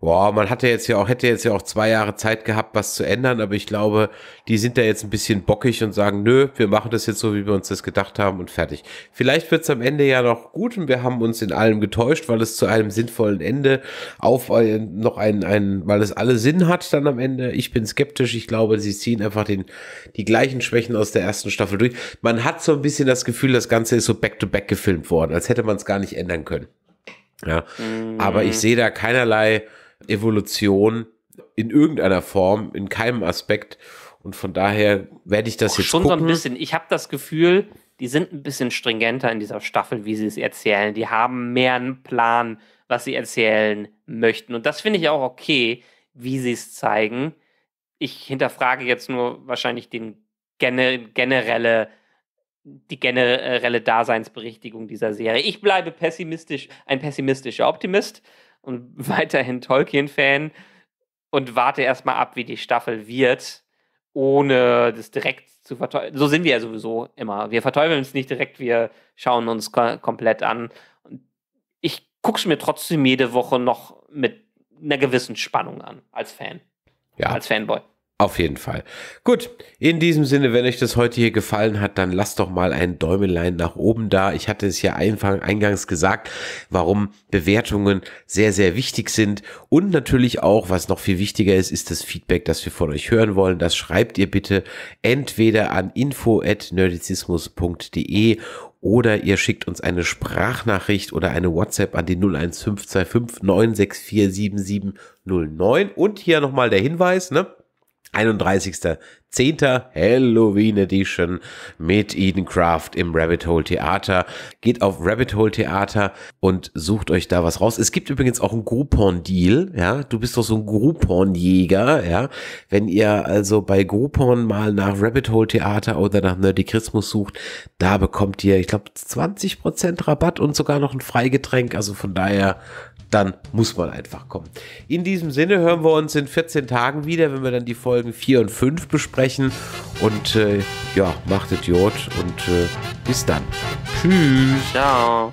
Boah, man hatte jetzt ja auch, hätte jetzt ja auch zwei Jahre Zeit gehabt, was zu ändern, aber ich glaube, die sind da jetzt ein bisschen bockig und sagen, nö, wir machen das jetzt so, wie wir uns das gedacht haben und fertig. Vielleicht wird es am Ende ja noch gut und wir haben uns in allem getäuscht, weil es zu einem sinnvollen Ende auf äh, noch einen, einen, weil es alle Sinn hat dann am Ende. Ich bin skeptisch, ich glaube, sie ziehen einfach den, die gleichen Schwächen aus der ersten Staffel durch. Man hat so ein bisschen das Gefühl, das Ganze ist so back-to-back -back gefilmt worden, als hätte man es gar nicht ändern können. Ja, mhm. aber ich sehe da keinerlei Evolution in irgendeiner Form, in keinem Aspekt. Und von daher werde ich das Och, jetzt schon gucken. so ein bisschen. Ich habe das Gefühl, die sind ein bisschen stringenter in dieser Staffel, wie sie es erzählen. Die haben mehr einen Plan, was sie erzählen möchten. Und das finde ich auch okay, wie sie es zeigen. Ich hinterfrage jetzt nur wahrscheinlich den gene generelle die generelle Daseinsberichtigung dieser Serie. Ich bleibe pessimistisch, ein pessimistischer Optimist und weiterhin Tolkien-Fan und warte erstmal ab, wie die Staffel wird, ohne das direkt zu verteufeln. So sind wir ja sowieso immer. Wir verteufeln es nicht direkt, wir schauen uns komplett an. Und ich gucke es mir trotzdem jede Woche noch mit einer gewissen Spannung an, als Fan. Ja. Als Fanboy. Auf jeden Fall. Gut, in diesem Sinne, wenn euch das heute hier gefallen hat, dann lasst doch mal ein Däumelein nach oben da. Ich hatte es ja eingangs gesagt, warum Bewertungen sehr, sehr wichtig sind. Und natürlich auch, was noch viel wichtiger ist, ist das Feedback, das wir von euch hören wollen. Das schreibt ihr bitte entweder an info.nerdizismus.de oder ihr schickt uns eine Sprachnachricht oder eine WhatsApp an die 01525 964 7709. Und hier nochmal der Hinweis, ne? 31.10. Halloween Edition mit Eden Craft im Rabbit Hole Theater. Geht auf Rabbit Hole Theater und sucht euch da was raus. Es gibt übrigens auch einen Groupon-Deal, ja. Du bist doch so ein Groupon-Jäger, ja. Wenn ihr also bei Groupon mal nach Rabbit Hole Theater oder nach Nerdy Christmas sucht, da bekommt ihr, ich glaube, 20% Rabatt und sogar noch ein Freigetränk. Also von daher dann muss man einfach kommen. In diesem Sinne hören wir uns in 14 Tagen wieder, wenn wir dann die Folgen 4 und 5 besprechen. Und äh, ja, macht Idiot und äh, bis dann. Tschüss. Ciao.